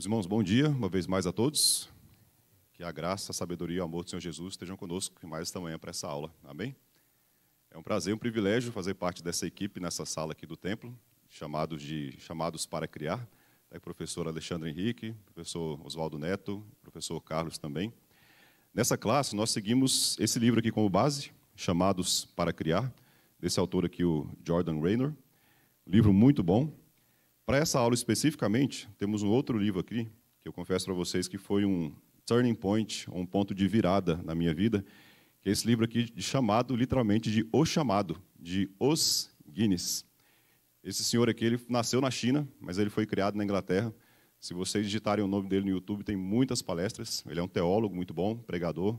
Meus irmãos, bom dia, uma vez mais a todos. Que a graça, a sabedoria e o amor do Senhor Jesus estejam conosco mais esta manhã para essa aula. Amém? É um prazer, um privilégio fazer parte dessa equipe nessa sala aqui do templo, chamados de chamados para criar. É o professor Alexandre Henrique, professor Oswaldo Neto, professor Carlos também. Nessa classe nós seguimos esse livro aqui como base, chamados para criar, desse autor aqui o Jordan Raynor. Livro muito bom, para essa aula especificamente, temos um outro livro aqui, que eu confesso para vocês que foi um turning point, um ponto de virada na minha vida, que é esse livro aqui chamado literalmente de O Chamado, de Os Guinness. Esse senhor aqui, ele nasceu na China, mas ele foi criado na Inglaterra. Se vocês digitarem o nome dele no YouTube, tem muitas palestras. Ele é um teólogo muito bom, pregador.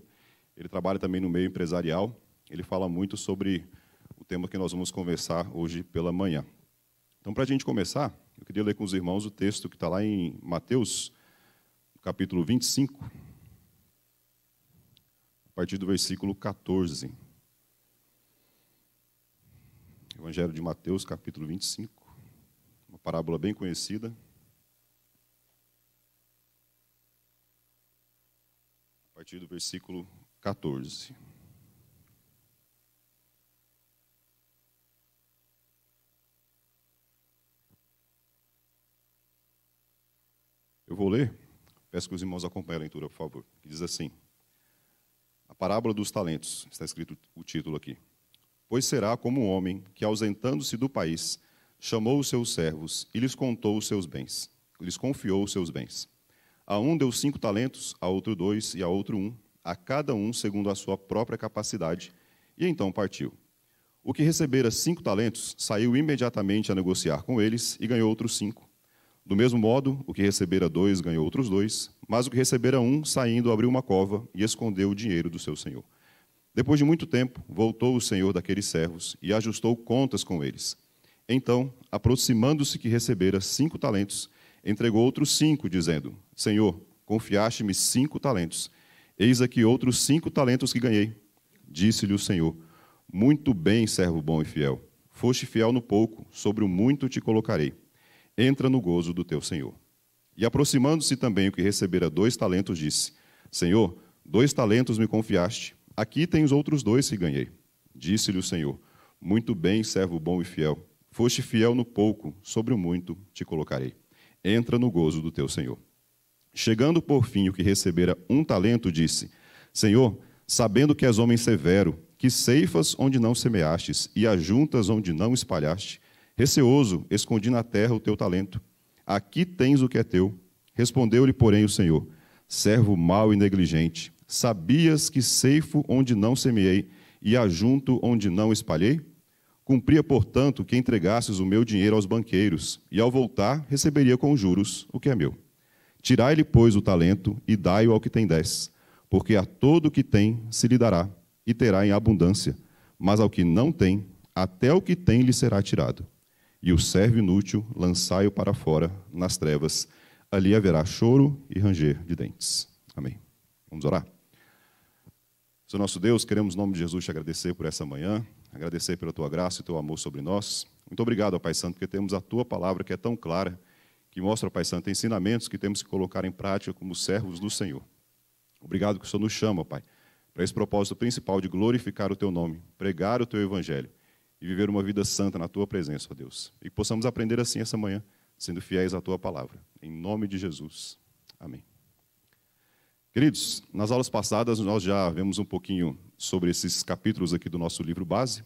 Ele trabalha também no meio empresarial. Ele fala muito sobre o tema que nós vamos conversar hoje pela manhã. Então, para a gente começar, eu queria ler com os irmãos o texto que está lá em Mateus, capítulo 25, a partir do versículo 14. Evangelho de Mateus, capítulo 25, uma parábola bem conhecida. A partir do versículo 14. Eu vou ler, peço que os irmãos acompanhem a leitura, por favor. Que diz assim: A parábola dos talentos, está escrito o título aqui. Pois será como um homem que, ausentando-se do país, chamou os seus servos e lhes contou os seus bens, lhes confiou os seus bens. A um deu cinco talentos, a outro dois e a outro um, a cada um segundo a sua própria capacidade, e então partiu. O que recebera cinco talentos saiu imediatamente a negociar com eles e ganhou outros cinco. Do mesmo modo, o que recebera dois ganhou outros dois, mas o que recebera um, saindo, abriu uma cova e escondeu o dinheiro do seu senhor. Depois de muito tempo, voltou o senhor daqueles servos e ajustou contas com eles. Então, aproximando-se que recebera cinco talentos, entregou outros cinco, dizendo: Senhor, confiaste-me cinco talentos. Eis aqui outros cinco talentos que ganhei. Disse-lhe o senhor: Muito bem, servo bom e fiel. Foste fiel no pouco, sobre o muito te colocarei entra no gozo do teu senhor. E aproximando-se também o que recebera dois talentos, disse: Senhor, dois talentos me confiaste, aqui tens outros dois que ganhei. Disse-lhe o Senhor: Muito bem, servo bom e fiel. Foste fiel no pouco, sobre o muito te colocarei. Entra no gozo do teu senhor. Chegando por fim o que recebera um talento, disse: Senhor, sabendo que és homem severo, que ceifas onde não semeastes e ajuntas onde não espalhaste, Receoso, escondi na terra o teu talento. Aqui tens o que é teu. Respondeu-lhe, porém, o Senhor: Servo mau e negligente, sabias que ceifo onde não semeei e ajunto onde não espalhei? Cumpria, portanto, que entregasses o meu dinheiro aos banqueiros, e ao voltar receberia com juros o que é meu. Tirai-lhe, pois, o talento e dai-o ao que tem dez, porque a todo o que tem se lhe dará, e terá em abundância, mas ao que não tem, até o que tem lhe será tirado e o servo inútil lançai-o para fora nas trevas. Ali haverá choro e ranger de dentes. Amém. Vamos orar? Senhor nosso Deus, queremos, em nome de Jesus, te agradecer por essa manhã, agradecer pela tua graça e teu amor sobre nós. Muito obrigado, Pai Santo, porque temos a tua palavra que é tão clara, que mostra, Pai Santo, ensinamentos que temos que colocar em prática como servos do Senhor. Obrigado que o Senhor nos chama, Pai, para esse propósito principal de glorificar o teu nome, pregar o teu evangelho e viver uma vida santa na tua presença, ó Deus. E que possamos aprender assim essa manhã, sendo fiéis à tua palavra. Em nome de Jesus. Amém. Queridos, nas aulas passadas nós já vemos um pouquinho sobre esses capítulos aqui do nosso livro base,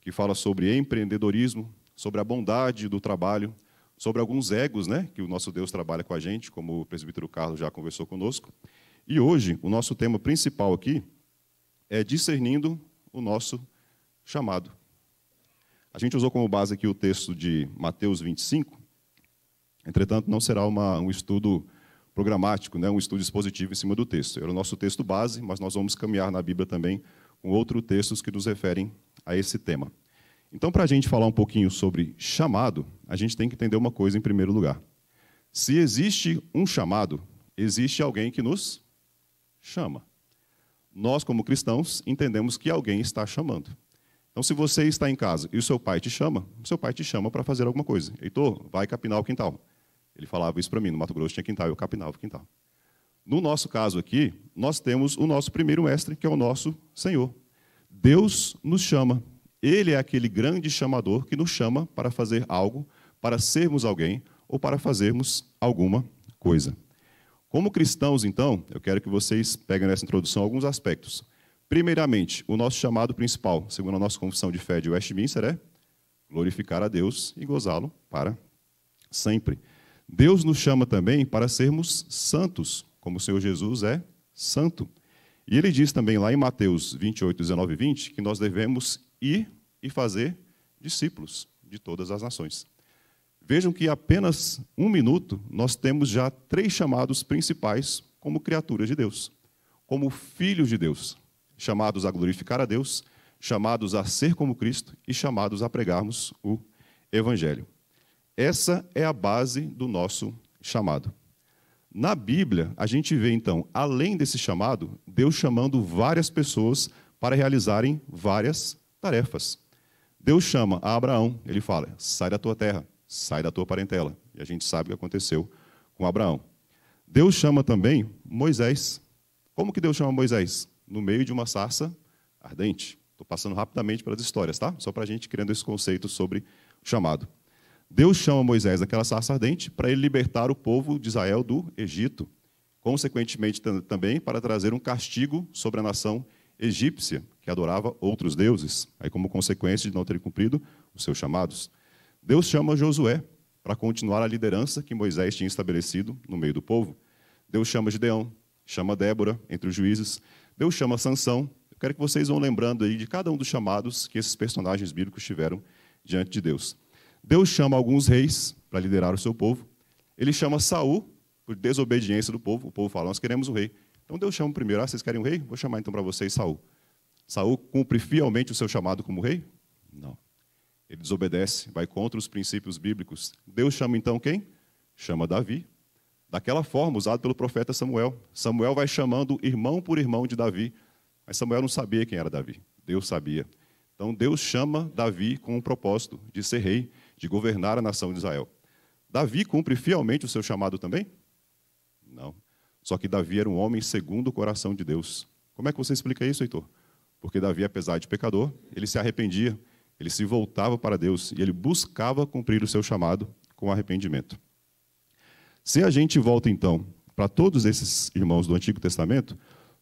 que fala sobre empreendedorismo, sobre a bondade do trabalho, sobre alguns egos, né, que o nosso Deus trabalha com a gente, como o presbítero Carlos já conversou conosco. E hoje, o nosso tema principal aqui é discernindo o nosso chamado. A gente usou como base aqui o texto de Mateus 25, entretanto, não será uma, um estudo programático, né, um estudo expositivo em cima do texto. Era o nosso texto base, mas nós vamos caminhar na Bíblia também com outros textos que nos referem a esse tema. Então, para a gente falar um pouquinho sobre chamado, a gente tem que entender uma coisa em primeiro lugar. Se existe um chamado, existe alguém que nos chama. Nós, como cristãos, entendemos que alguém está chamando. Então, se você está em casa e o seu pai te chama, o seu pai te chama para fazer alguma coisa. Heitor, vai capinar o quintal. Ele falava isso para mim, no Mato Grosso tinha quintal, eu capinava o quintal. No nosso caso aqui, nós temos o nosso primeiro mestre, que é o nosso Senhor. Deus nos chama. Ele é aquele grande chamador que nos chama para fazer algo, para sermos alguém ou para fazermos alguma coisa. Como cristãos, então, eu quero que vocês peguem nessa introdução alguns aspectos. Primeiramente, o nosso chamado principal, segundo a nossa confissão de fé de Westminster, é glorificar a Deus e gozá-lo para sempre. Deus nos chama também para sermos santos, como o Senhor Jesus é santo. E ele diz também lá em Mateus 28, 19 e 20 que nós devemos ir e fazer discípulos de todas as nações. Vejam que em apenas um minuto nós temos já três chamados principais como criaturas de Deus, como filhos de Deus chamados a glorificar a Deus, chamados a ser como Cristo e chamados a pregarmos o Evangelho. Essa é a base do nosso chamado. Na Bíblia, a gente vê então, além desse chamado, Deus chamando várias pessoas para realizarem várias tarefas. Deus chama a Abraão, ele fala: sai da tua terra, sai da tua parentela. E a gente sabe o que aconteceu com Abraão. Deus chama também Moisés. Como que Deus chama Moisés? no meio de uma sarça ardente. Estou passando rapidamente pelas histórias, tá? Só para a gente criando esse conceito sobre o chamado. Deus chama Moisés daquela sarça ardente para ele libertar o povo de Israel do Egito, consequentemente também para trazer um castigo sobre a nação egípcia, que adorava outros deuses, aí como consequência de não ter cumprido os seus chamados. Deus chama Josué para continuar a liderança que Moisés tinha estabelecido no meio do povo. Deus chama Gideão, chama Débora entre os juízes. Deus chama Sansão. Eu quero que vocês vão lembrando aí de cada um dos chamados que esses personagens bíblicos tiveram diante de Deus. Deus chama alguns reis para liderar o seu povo. Ele chama Saul por desobediência do povo. O povo fala: "Nós queremos um rei". Então Deus chama primeiro: "Ah, vocês querem um rei? Vou chamar então para vocês Saul". Saul cumpre fielmente o seu chamado como rei? Não. Ele desobedece, vai contra os princípios bíblicos. Deus chama então quem? Chama Davi, daquela forma usado pelo profeta Samuel. Samuel vai chamando irmão por irmão de Davi, mas Samuel não sabia quem era Davi, Deus sabia. Então Deus chama Davi com o propósito de ser rei, de governar a nação de Israel. Davi cumpre fielmente o seu chamado também? Não. Só que Davi era um homem segundo o coração de Deus. Como é que você explica isso, Heitor? Porque Davi, apesar de pecador, ele se arrependia, ele se voltava para Deus e ele buscava cumprir o seu chamado com arrependimento. Se a gente volta, então, para todos esses irmãos do Antigo Testamento,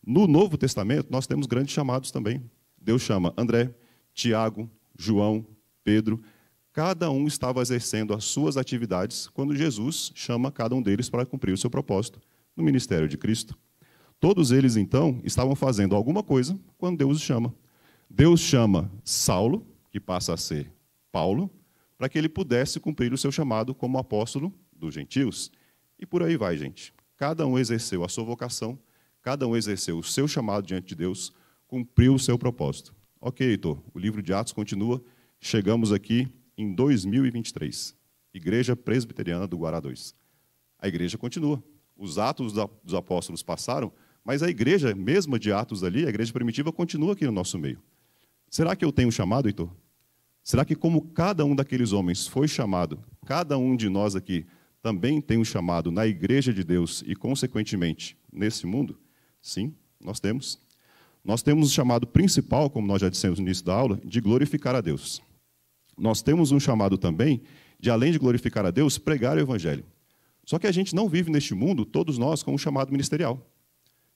no Novo Testamento nós temos grandes chamados também. Deus chama André, Tiago, João, Pedro. Cada um estava exercendo as suas atividades quando Jesus chama cada um deles para cumprir o seu propósito no ministério de Cristo. Todos eles, então, estavam fazendo alguma coisa quando Deus os chama. Deus chama Saulo, que passa a ser Paulo, para que ele pudesse cumprir o seu chamado como apóstolo dos gentios. E por aí vai, gente. Cada um exerceu a sua vocação, cada um exerceu o seu chamado diante de Deus, cumpriu o seu propósito. Ok, Heitor, o livro de Atos continua. Chegamos aqui em 2023, Igreja Presbiteriana do Guará 2. A igreja continua. Os atos dos apóstolos passaram, mas a igreja mesma de Atos ali, a igreja primitiva, continua aqui no nosso meio. Será que eu tenho chamado, Heitor? Será que, como cada um daqueles homens foi chamado, cada um de nós aqui também tem um chamado na igreja de Deus e, consequentemente, nesse mundo? Sim, nós temos. Nós temos o um chamado principal, como nós já dissemos no início da aula, de glorificar a Deus. Nós temos um chamado também de, além de glorificar a Deus, pregar o Evangelho. Só que a gente não vive neste mundo, todos nós, com um chamado ministerial.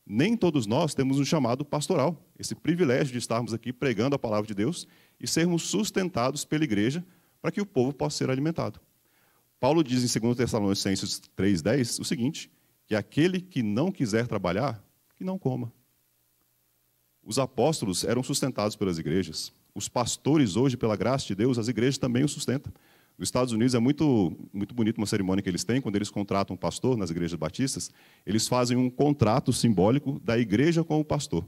Nem todos nós temos um chamado pastoral, esse privilégio de estarmos aqui pregando a palavra de Deus e sermos sustentados pela igreja para que o povo possa ser alimentado. Paulo diz em 2 Tessalonicenses 3,10 o seguinte: que aquele que não quiser trabalhar, que não coma. Os apóstolos eram sustentados pelas igrejas. Os pastores, hoje, pela graça de Deus, as igrejas também os sustentam. Nos Estados Unidos é muito, muito bonito uma cerimônia que eles têm, quando eles contratam um pastor nas igrejas batistas, eles fazem um contrato simbólico da igreja com o pastor.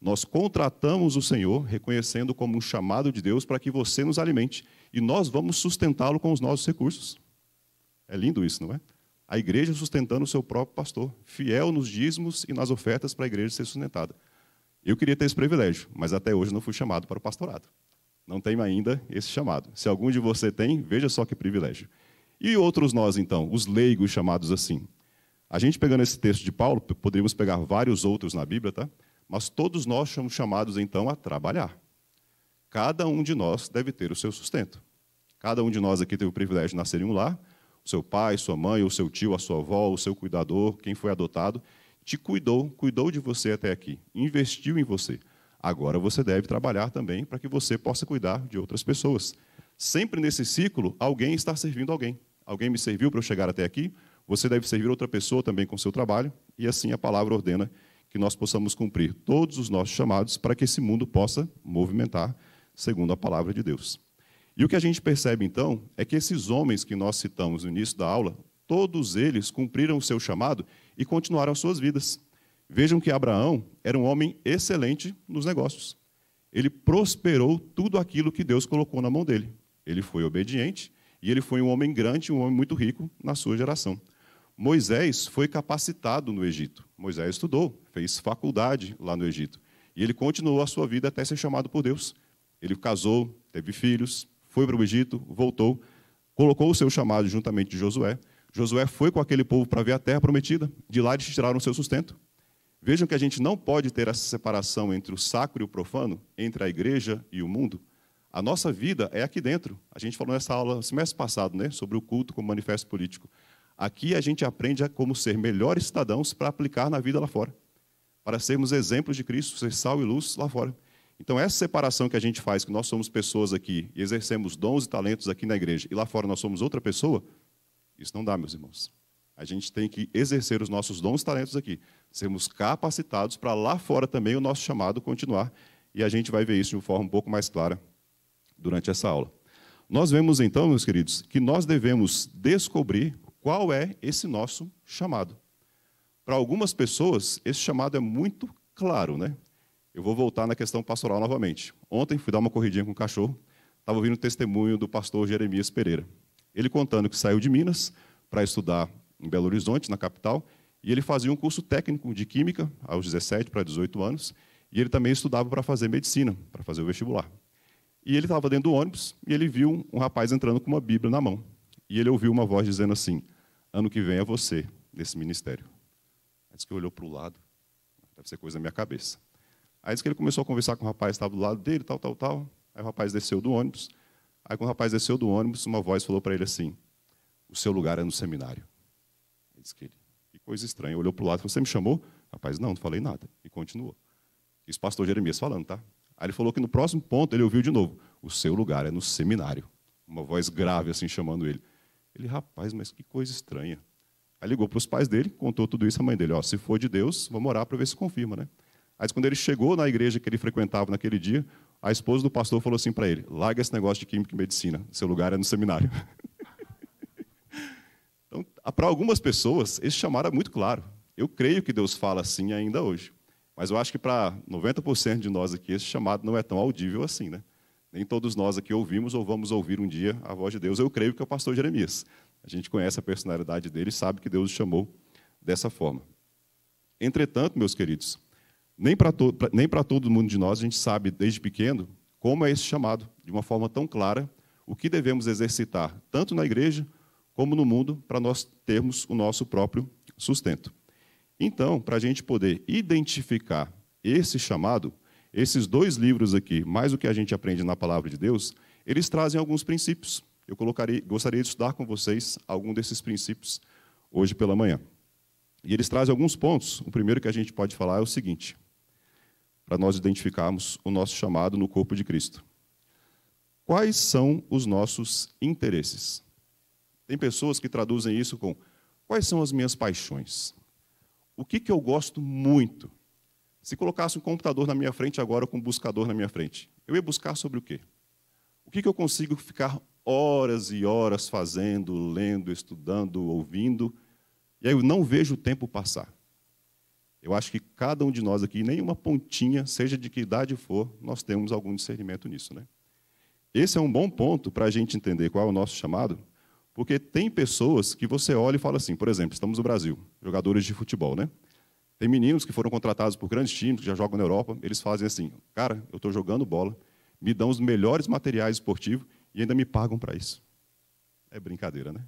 Nós contratamos o Senhor, reconhecendo como um chamado de Deus para que você nos alimente, e nós vamos sustentá-lo com os nossos recursos. É lindo isso, não é? A igreja sustentando o seu próprio pastor, fiel nos dízimos e nas ofertas para a igreja ser sustentada. Eu queria ter esse privilégio, mas até hoje não fui chamado para o pastorado. Não tenho ainda esse chamado. Se algum de você tem, veja só que privilégio. E outros nós, então, os leigos chamados assim. A gente pegando esse texto de Paulo, poderíamos pegar vários outros na Bíblia, tá? Mas todos nós somos chamados, então, a trabalhar. Cada um de nós deve ter o seu sustento. Cada um de nós aqui teve o privilégio de nascer em um lar, seu pai, sua mãe, o seu tio, a sua avó, o seu cuidador, quem foi adotado, te cuidou, cuidou de você até aqui, investiu em você. Agora você deve trabalhar também para que você possa cuidar de outras pessoas. Sempre nesse ciclo, alguém está servindo alguém. Alguém me serviu para eu chegar até aqui, você deve servir outra pessoa também com o seu trabalho, e assim a palavra ordena que nós possamos cumprir todos os nossos chamados para que esse mundo possa movimentar segundo a palavra de Deus. E o que a gente percebe então é que esses homens que nós citamos no início da aula, todos eles cumpriram o seu chamado e continuaram as suas vidas. Vejam que Abraão era um homem excelente nos negócios. Ele prosperou tudo aquilo que Deus colocou na mão dele. Ele foi obediente e ele foi um homem grande, um homem muito rico na sua geração. Moisés foi capacitado no Egito. Moisés estudou, fez faculdade lá no Egito. E ele continuou a sua vida até ser chamado por Deus. Ele casou, teve filhos, foi para o Egito, voltou, colocou o seu chamado juntamente de Josué. Josué foi com aquele povo para ver a terra prometida, de lá eles tiraram o seu sustento. Vejam que a gente não pode ter essa separação entre o sacro e o profano, entre a igreja e o mundo. A nossa vida é aqui dentro. A gente falou nessa aula semestre passado, né, sobre o culto como manifesto político. Aqui a gente aprende a como ser melhores cidadãos para aplicar na vida lá fora, para sermos exemplos de Cristo, ser sal e luz lá fora. Então, essa separação que a gente faz, que nós somos pessoas aqui e exercemos dons e talentos aqui na igreja, e lá fora nós somos outra pessoa, isso não dá, meus irmãos. A gente tem que exercer os nossos dons e talentos aqui, sermos capacitados para lá fora também o nosso chamado continuar, e a gente vai ver isso de uma forma um pouco mais clara durante essa aula. Nós vemos então, meus queridos, que nós devemos descobrir qual é esse nosso chamado. Para algumas pessoas, esse chamado é muito claro, né? eu vou voltar na questão pastoral novamente. Ontem fui dar uma corridinha com o cachorro, estava ouvindo o testemunho do pastor Jeremias Pereira. Ele contando que saiu de Minas para estudar em Belo Horizonte, na capital, e ele fazia um curso técnico de química aos 17 para 18 anos, e ele também estudava para fazer medicina, para fazer o vestibular. E ele estava dentro do ônibus e ele viu um rapaz entrando com uma Bíblia na mão. E ele ouviu uma voz dizendo assim: Ano que vem é você nesse ministério. Aí disse que olhou para o lado, deve ser coisa da minha cabeça. Aí disse que ele começou a conversar com o rapaz que estava do lado dele, tal, tal, tal. Aí o rapaz desceu do ônibus. Aí quando o rapaz desceu do ônibus, uma voz falou para ele assim, o seu lugar é no seminário. Ele disse que, ele, que coisa estranha. Olhou para o lado e falou, você me chamou? Rapaz, não, não falei nada. E continuou. Isso pastor Jeremias falando, tá? Aí ele falou que no próximo ponto ele ouviu de novo, o seu lugar é no seminário. Uma voz grave assim chamando ele. Ele, rapaz, mas que coisa estranha. Aí ligou para os pais dele, contou tudo isso à mãe dele. Ó, se for de Deus, vamos orar para ver se confirma, né? Aí quando ele chegou na igreja que ele frequentava naquele dia, a esposa do pastor falou assim para ele: larga esse negócio de química e medicina, seu lugar é no seminário. então, para algumas pessoas, esse chamado é muito claro. Eu creio que Deus fala assim ainda hoje. Mas eu acho que para 90% de nós aqui, esse chamado não é tão audível assim, né? Nem todos nós aqui ouvimos ou vamos ouvir um dia a voz de Deus. Eu creio que é o pastor Jeremias. A gente conhece a personalidade dele e sabe que Deus o chamou dessa forma. Entretanto, meus queridos, nem para to nem todo mundo de nós, a gente sabe desde pequeno como é esse chamado, de uma forma tão clara, o que devemos exercitar, tanto na igreja como no mundo, para nós termos o nosso próprio sustento. Então, para a gente poder identificar esse chamado, esses dois livros aqui, mais o que a gente aprende na palavra de Deus, eles trazem alguns princípios. Eu gostaria de estudar com vocês algum desses princípios hoje pela manhã. E eles trazem alguns pontos. O primeiro que a gente pode falar é o seguinte: para nós identificarmos o nosso chamado no corpo de Cristo. Quais são os nossos interesses? Tem pessoas que traduzem isso com: quais são as minhas paixões? O que, que eu gosto muito? Se colocasse um computador na minha frente agora, com um buscador na minha frente, eu ia buscar sobre o quê? O que, que eu consigo ficar horas e horas fazendo, lendo, estudando, ouvindo, e aí eu não vejo o tempo passar? Eu acho que cada um de nós aqui, nem uma pontinha, seja de que idade for, nós temos algum discernimento nisso. Né? Esse é um bom ponto para a gente entender qual é o nosso chamado, porque tem pessoas que você olha e fala assim, por exemplo, estamos no Brasil, jogadores de futebol, né? Tem meninos que foram contratados por grandes times, que já jogam na Europa, eles fazem assim, cara, eu estou jogando bola, me dão os melhores materiais esportivos e ainda me pagam para isso. É brincadeira, né?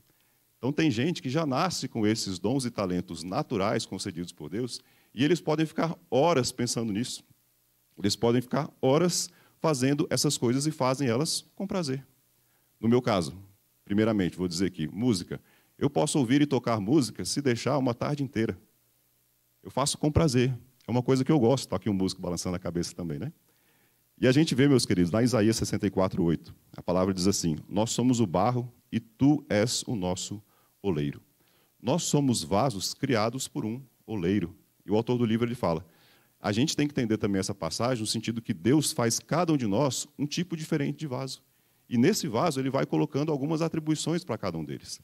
Então tem gente que já nasce com esses dons e talentos naturais concedidos por Deus e eles podem ficar horas pensando nisso. Eles podem ficar horas fazendo essas coisas e fazem elas com prazer. No meu caso, primeiramente, vou dizer aqui, música. Eu posso ouvir e tocar música se deixar uma tarde inteira. Eu faço com prazer. É uma coisa que eu gosto. Está aqui um músico balançando a cabeça também, né? E a gente vê, meus queridos, lá em Isaías 64, 8, a palavra diz assim: Nós somos o barro e tu és o nosso oleiro. Nós somos vasos criados por um oleiro. E o autor do livro ele fala: a gente tem que entender também essa passagem no sentido que Deus faz cada um de nós um tipo diferente de vaso. E nesse vaso ele vai colocando algumas atribuições para cada um deles.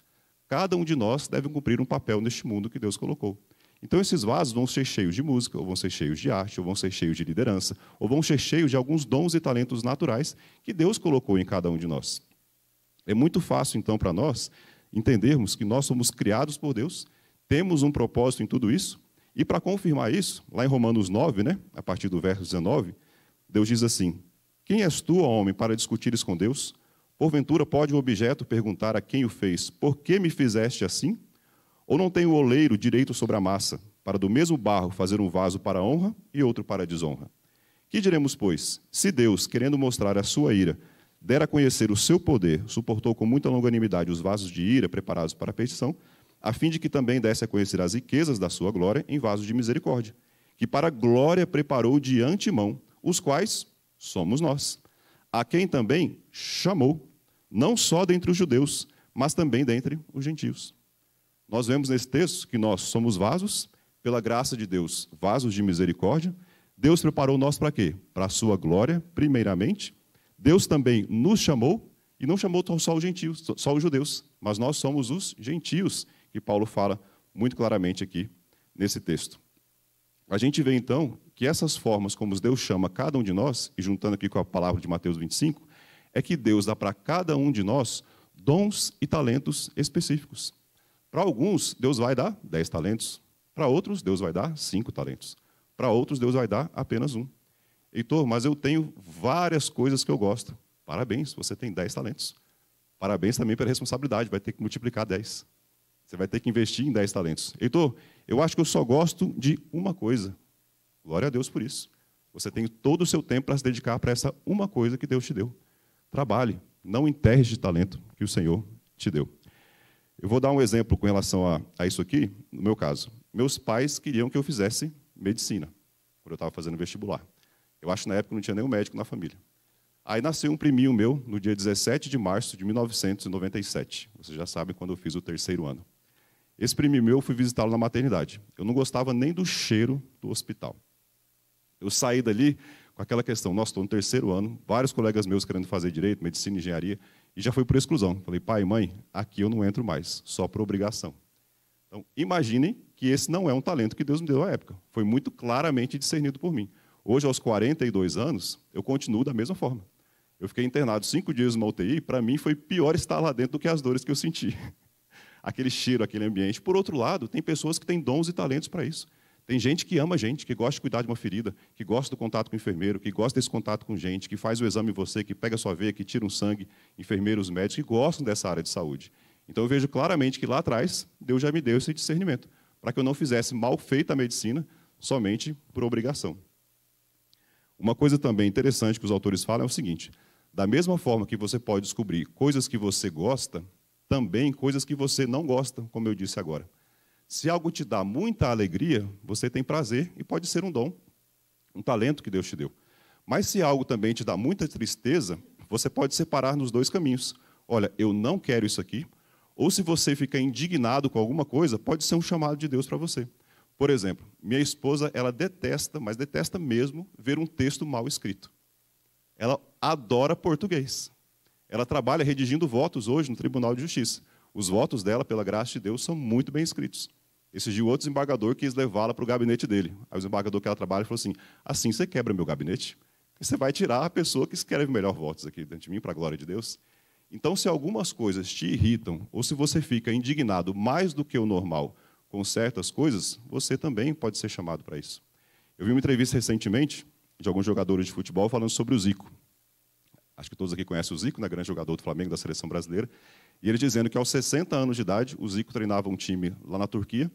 Cada um de nós deve cumprir um papel neste mundo que Deus colocou. Então esses vasos vão ser cheios de música, ou vão ser cheios de arte, ou vão ser cheios de liderança, ou vão ser cheios de alguns dons e talentos naturais que Deus colocou em cada um de nós. É muito fácil então para nós entendermos que nós somos criados por Deus, temos um propósito em tudo isso e para confirmar isso, lá em Romanos 9, né, a partir do verso 19, Deus diz assim: Quem és tu, homem, para discutires com Deus? Porventura pode o um objeto perguntar a quem o fez: Por que me fizeste assim? Ou não tem o oleiro direito sobre a massa, para do mesmo barro fazer um vaso para honra e outro para desonra? Que diremos, pois? Se Deus, querendo mostrar a sua ira, dera a conhecer o seu poder, suportou com muita longanimidade os vasos de ira preparados para a petição, a fim de que também desse a conhecer as riquezas da sua glória em vasos de misericórdia, que para a glória preparou de antemão, os quais somos nós, a quem também chamou, não só dentre os judeus, mas também dentre os gentios. Nós vemos nesse texto que nós somos vasos, pela graça de Deus, vasos de misericórdia. Deus preparou nós para quê? Para a sua glória, primeiramente. Deus também nos chamou, e não chamou só os gentios, só os judeus, mas nós somos os gentios que Paulo fala muito claramente aqui nesse texto. A gente vê então que essas formas como Deus chama cada um de nós, e juntando aqui com a palavra de Mateus 25, é que Deus dá para cada um de nós dons e talentos específicos. Para alguns, Deus vai dar dez talentos, para outros, Deus vai dar cinco talentos, para outros, Deus vai dar apenas um. Heitor, mas eu tenho várias coisas que eu gosto. Parabéns, você tem dez talentos. Parabéns também pela responsabilidade, vai ter que multiplicar dez. Você vai ter que investir em 10 talentos. Heitor, eu acho que eu só gosto de uma coisa. Glória a Deus por isso. Você tem todo o seu tempo para se dedicar para essa uma coisa que Deus te deu. Trabalhe, não enterre de talento que o Senhor te deu. Eu vou dar um exemplo com relação a, a isso aqui, no meu caso. Meus pais queriam que eu fizesse medicina, quando eu estava fazendo vestibular. Eu acho que na época não tinha nenhum médico na família. Aí nasceu um priminho meu no dia 17 de março de 1997. Vocês já sabem quando eu fiz o terceiro ano. Esse primo meu, eu fui visitá-lo na maternidade. Eu não gostava nem do cheiro do hospital. Eu saí dali com aquela questão, nossa, estou no terceiro ano, vários colegas meus querendo fazer direito, medicina, engenharia, e já fui por exclusão. Falei, pai, e mãe, aqui eu não entro mais, só por obrigação. Então, imaginem que esse não é um talento que Deus me deu à época. Foi muito claramente discernido por mim. Hoje, aos 42 anos, eu continuo da mesma forma. Eu fiquei internado cinco dias numa UTI, para mim foi pior estar lá dentro do que as dores que eu senti. aquele cheiro, aquele ambiente. Por outro lado, tem pessoas que têm dons e talentos para isso. Tem gente que ama gente, que gosta de cuidar de uma ferida, que gosta do contato com o enfermeiro, que gosta desse contato com gente, que faz o exame em você, que pega a sua veia, que tira um sangue, enfermeiros, médicos, que gostam dessa área de saúde. Então eu vejo claramente que lá atrás Deus já me deu esse discernimento, para que eu não fizesse mal feita a medicina somente por obrigação. Uma coisa também interessante que os autores falam é o seguinte: da mesma forma que você pode descobrir coisas que você gosta, também coisas que você não gosta, como eu disse agora. Se algo te dá muita alegria, você tem prazer e pode ser um dom, um talento que Deus te deu. Mas se algo também te dá muita tristeza, você pode separar nos dois caminhos. Olha, eu não quero isso aqui. Ou se você fica indignado com alguma coisa, pode ser um chamado de Deus para você. Por exemplo, minha esposa, ela detesta, mas detesta mesmo ver um texto mal escrito. Ela adora português. Ela trabalha redigindo votos hoje no Tribunal de Justiça. Os votos dela, pela graça de Deus, são muito bem escritos. Esse dia, outro desembargador quis levá-la para o gabinete dele. Aí o desembargador que ela trabalha falou assim: assim você quebra meu gabinete. Você vai tirar a pessoa que escreve melhor votos aqui dentro de mim, para a glória de Deus. Então, se algumas coisas te irritam, ou se você fica indignado mais do que o normal com certas coisas, você também pode ser chamado para isso. Eu vi uma entrevista recentemente de alguns jogadores de futebol falando sobre o Zico. Acho que todos aqui conhecem o Zico, né, grande jogador do Flamengo, da seleção brasileira. E ele dizendo que aos 60 anos de idade, o Zico treinava um time lá na Turquia,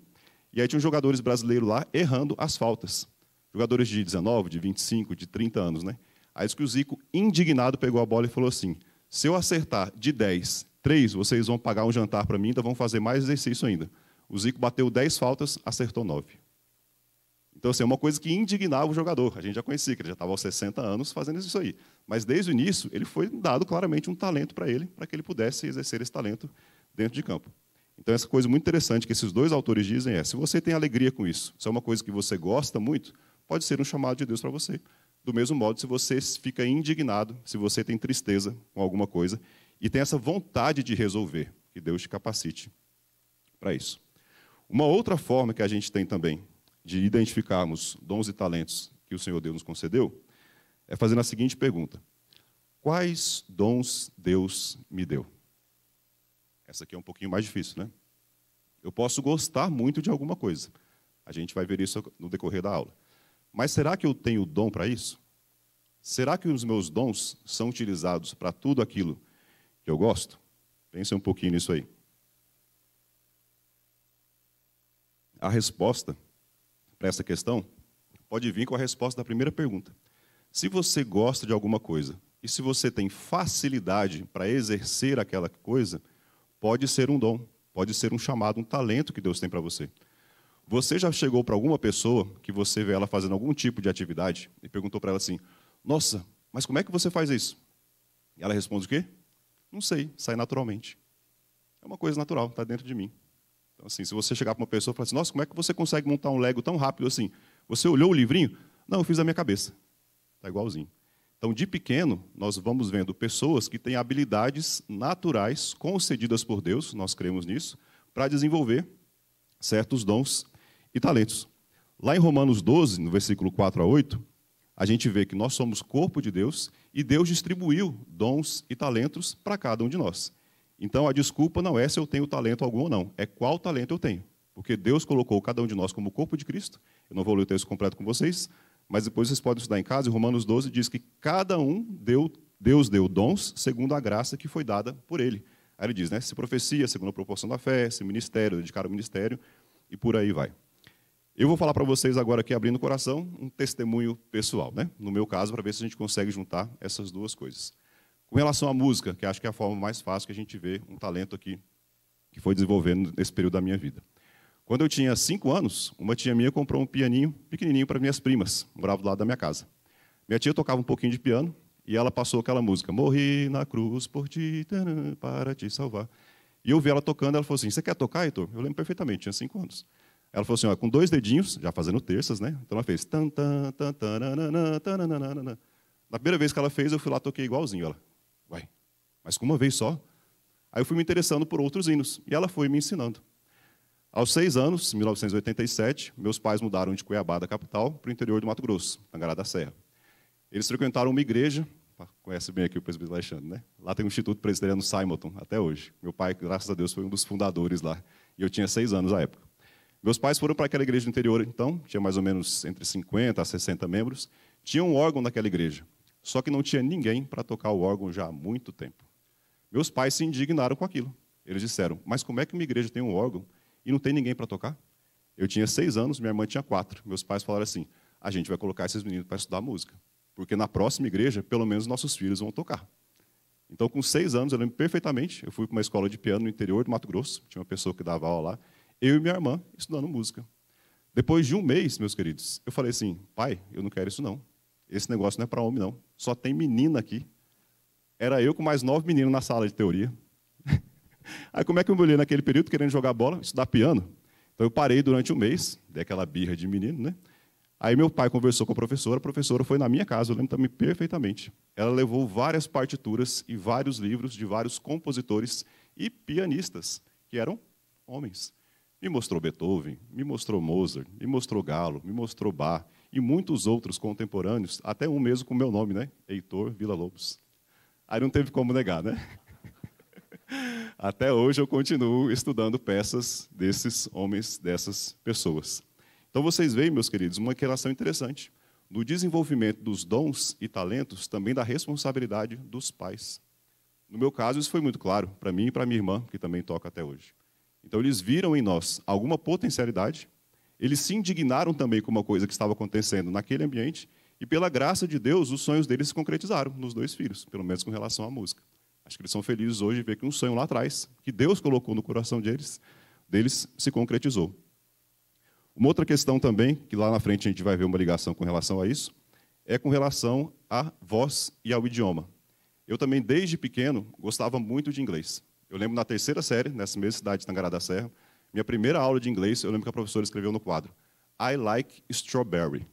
e aí tinha jogadores brasileiros lá errando as faltas. Jogadores de 19, de 25, de 30 anos, né? Aí que o Zico, indignado, pegou a bola e falou assim: se eu acertar de 10, 3, vocês vão pagar um jantar para mim, ainda então vão fazer mais exercício ainda. O Zico bateu 10 faltas, acertou 9. Então, assim, é uma coisa que indignava o jogador. A gente já conhecia, que ele já estava aos 60 anos fazendo isso aí. Mas, desde o início, ele foi dado claramente um talento para ele, para que ele pudesse exercer esse talento dentro de campo. Então, essa coisa muito interessante que esses dois autores dizem é: se você tem alegria com isso, se é uma coisa que você gosta muito, pode ser um chamado de Deus para você. Do mesmo modo, se você fica indignado, se você tem tristeza com alguma coisa e tem essa vontade de resolver, que Deus te capacite para isso. Uma outra forma que a gente tem também de identificarmos dons e talentos que o Senhor Deus nos concedeu é fazendo a seguinte pergunta: Quais dons Deus me deu? Essa aqui é um pouquinho mais difícil, né? Eu posso gostar muito de alguma coisa. A gente vai ver isso no decorrer da aula. Mas será que eu tenho dom para isso? Será que os meus dons são utilizados para tudo aquilo que eu gosto? Pense um pouquinho nisso aí. A resposta para essa questão, pode vir com a resposta da primeira pergunta. Se você gosta de alguma coisa e se você tem facilidade para exercer aquela coisa, pode ser um dom, pode ser um chamado, um talento que Deus tem para você. Você já chegou para alguma pessoa que você vê ela fazendo algum tipo de atividade e perguntou para ela assim: Nossa, mas como é que você faz isso? E ela responde o quê? Não sei, sai naturalmente. É uma coisa natural, está dentro de mim. Assim, se você chegar para uma pessoa e falar assim, nossa, como é que você consegue montar um Lego tão rápido assim? Você olhou o livrinho? Não, eu fiz da minha cabeça. Está igualzinho. Então, de pequeno, nós vamos vendo pessoas que têm habilidades naturais concedidas por Deus, nós cremos nisso, para desenvolver certos dons e talentos. Lá em Romanos 12, no versículo 4 a 8, a gente vê que nós somos corpo de Deus e Deus distribuiu dons e talentos para cada um de nós. Então a desculpa não é se eu tenho talento algum ou não, é qual talento eu tenho. Porque Deus colocou cada um de nós como corpo de Cristo. Eu não vou ler o texto completo com vocês, mas depois vocês podem estudar em casa. E Romanos 12 diz que cada um deu, Deus deu dons segundo a graça que foi dada por ele. Aí ele diz, né? Se profecia, segundo a proporção da fé, se ministério, dedicar ao ministério, e por aí vai. Eu vou falar para vocês agora aqui, abrindo o coração, um testemunho pessoal, né? No meu caso, para ver se a gente consegue juntar essas duas coisas. Com relação à música, que acho que é a forma mais fácil que a gente vê um talento aqui que foi desenvolvendo nesse período da minha vida. Quando eu tinha cinco anos, uma tia minha comprou um pianinho pequenininho para minhas primas, morava do lado da minha casa. Minha tia tocava um pouquinho de piano e ela passou aquela música: Morri na cruz por ti, para te salvar. E eu vi ela tocando, ela falou assim: Você quer tocar, Heitor? Eu lembro perfeitamente, tinha cinco anos. Ela falou assim: com dois dedinhos, já fazendo terças, né? Então ela fez. Tan, tan, tan, Na primeira vez que ela fez, eu fui lá toquei igualzinho ela. Uai, mas com uma vez só? Aí eu fui me interessando por outros hinos, e ela foi me ensinando. Aos seis anos, em 1987, meus pais mudaram de Cuiabá, da capital, para o interior do Mato Grosso, Tangará da Serra. Eles frequentaram uma igreja, conhece bem aqui o presbítero Alexandre, né? Lá tem o Instituto Presbiteriano Simonton, até hoje. Meu pai, graças a Deus, foi um dos fundadores lá, e eu tinha seis anos à época. Meus pais foram para aquela igreja do interior, então, tinha mais ou menos entre 50 a 60 membros. Tinha um órgão naquela igreja. Só que não tinha ninguém para tocar o órgão já há muito tempo. Meus pais se indignaram com aquilo. Eles disseram: Mas como é que uma igreja tem um órgão e não tem ninguém para tocar? Eu tinha seis anos, minha irmã tinha quatro. Meus pais falaram assim: A gente vai colocar esses meninos para estudar música, porque na próxima igreja, pelo menos nossos filhos vão tocar. Então, com seis anos, eu lembro perfeitamente, eu fui para uma escola de piano no interior do Mato Grosso, tinha uma pessoa que dava aula lá, eu e minha irmã estudando música. Depois de um mês, meus queridos, eu falei assim: pai, eu não quero isso não esse negócio não é para homem, não. Só tem menina aqui. Era eu com mais nove meninos na sala de teoria. Aí como é que eu me olhei naquele período querendo jogar bola, estudar piano? Então eu parei durante um mês, dei aquela birra de menino, né? Aí meu pai conversou com a professora, a professora foi na minha casa, eu lembro também perfeitamente. Ela levou várias partituras e vários livros de vários compositores e pianistas, que eram homens. Me mostrou Beethoven, me mostrou Mozart, me mostrou Galo, me mostrou Bach, e muitos outros contemporâneos, até um mesmo com o meu nome, né? Heitor Villa-Lobos. Aí não teve como negar, né? Até hoje eu continuo estudando peças desses homens, dessas pessoas. Então vocês veem, meus queridos, uma relação interessante no desenvolvimento dos dons e talentos, também da responsabilidade dos pais. No meu caso, isso foi muito claro para mim e para minha irmã, que também toca até hoje. Então eles viram em nós alguma potencialidade eles se indignaram também com uma coisa que estava acontecendo naquele ambiente, e pela graça de Deus, os sonhos deles se concretizaram nos dois filhos, pelo menos com relação à música. Acho que eles são felizes hoje de ver que um sonho lá atrás, que Deus colocou no coração deles, deles se concretizou. Uma outra questão também, que lá na frente a gente vai ver uma ligação com relação a isso, é com relação à voz e ao idioma. Eu também, desde pequeno, gostava muito de inglês. Eu lembro na terceira série, nessa mesma cidade de Tangará da Serra, minha primeira aula de inglês, eu lembro que a professora escreveu no quadro: I like strawberry.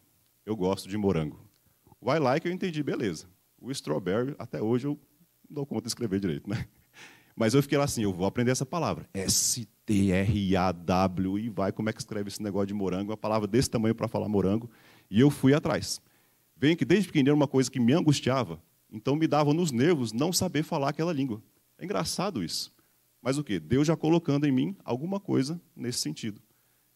Eu gosto de morango. O I like eu entendi, beleza. O strawberry, até hoje, eu não dou conta de escrever direito, né? Mas eu fiquei lá assim, eu vou aprender essa palavra. S-T-R-A-W e vai, como é que escreve esse negócio de morango? Uma palavra desse tamanho para falar morango. E eu fui atrás. Venho que desde pequenino era uma coisa que me angustiava, então me dava nos nervos não saber falar aquela língua. É engraçado isso. Mas o que? Deus já colocando em mim alguma coisa nesse sentido.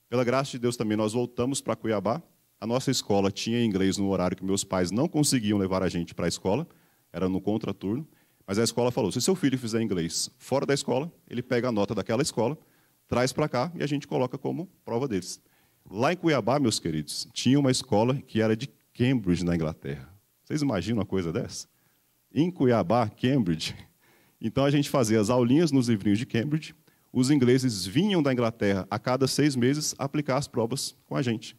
Pela graça de Deus também, nós voltamos para Cuiabá. A nossa escola tinha inglês no horário que meus pais não conseguiam levar a gente para a escola, era no contraturno. Mas a escola falou: se seu filho fizer inglês fora da escola, ele pega a nota daquela escola, traz para cá e a gente coloca como prova deles. Lá em Cuiabá, meus queridos, tinha uma escola que era de Cambridge, na Inglaterra. Vocês imaginam uma coisa dessa? Em Cuiabá, Cambridge, então a gente fazia as aulinhas nos livrinhos de Cambridge, os ingleses vinham da Inglaterra a cada seis meses aplicar as provas com a gente.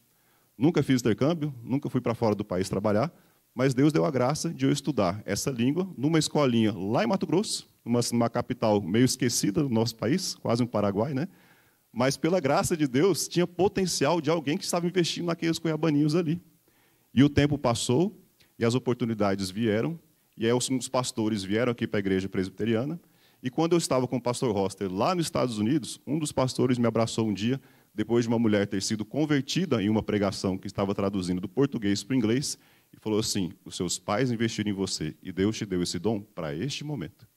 Nunca fiz intercâmbio, nunca fui para fora do país trabalhar, mas Deus deu a graça de eu estudar essa língua numa escolinha lá em Mato Grosso, numa, numa capital meio esquecida do nosso país, quase um Paraguai, né? Mas pela graça de Deus, tinha potencial de alguém que estava investindo naqueles cuiabaninhos ali. E o tempo passou, e as oportunidades vieram, e aí os pastores vieram aqui para a igreja presbiteriana. E quando eu estava com o pastor Roster lá nos Estados Unidos, um dos pastores me abraçou um dia, depois de uma mulher ter sido convertida em uma pregação que estava traduzindo do português para o inglês, e falou assim: Os seus pais investiram em você e Deus te deu esse dom para este momento.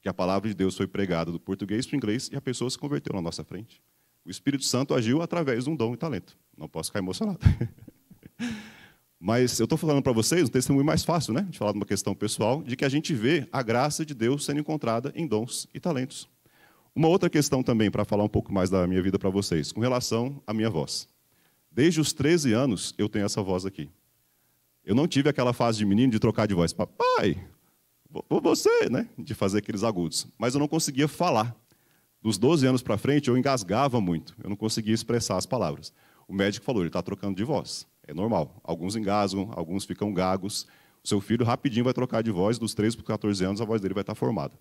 Que a palavra de Deus foi pregada do português para o inglês e a pessoa se converteu na nossa frente. O Espírito Santo agiu através de um dom e talento. Não posso ficar emocionado. Mas eu estou falando para vocês um testemunho mais fácil, né? De falar de uma questão pessoal, de que a gente vê a graça de Deus sendo encontrada em dons e talentos. Uma outra questão também, para falar um pouco mais da minha vida para vocês, com relação à minha voz. Desde os 13 anos eu tenho essa voz aqui. Eu não tive aquela fase de menino de trocar de voz. Papai, você, né? De fazer aqueles agudos. Mas eu não conseguia falar. Dos 12 anos para frente, eu engasgava muito. Eu não conseguia expressar as palavras. O médico falou: ele está trocando de voz. É normal. Alguns engasgam, alguns ficam gagos. O seu filho rapidinho vai trocar de voz, dos 13 para os 14 anos a voz dele vai estar tá formada.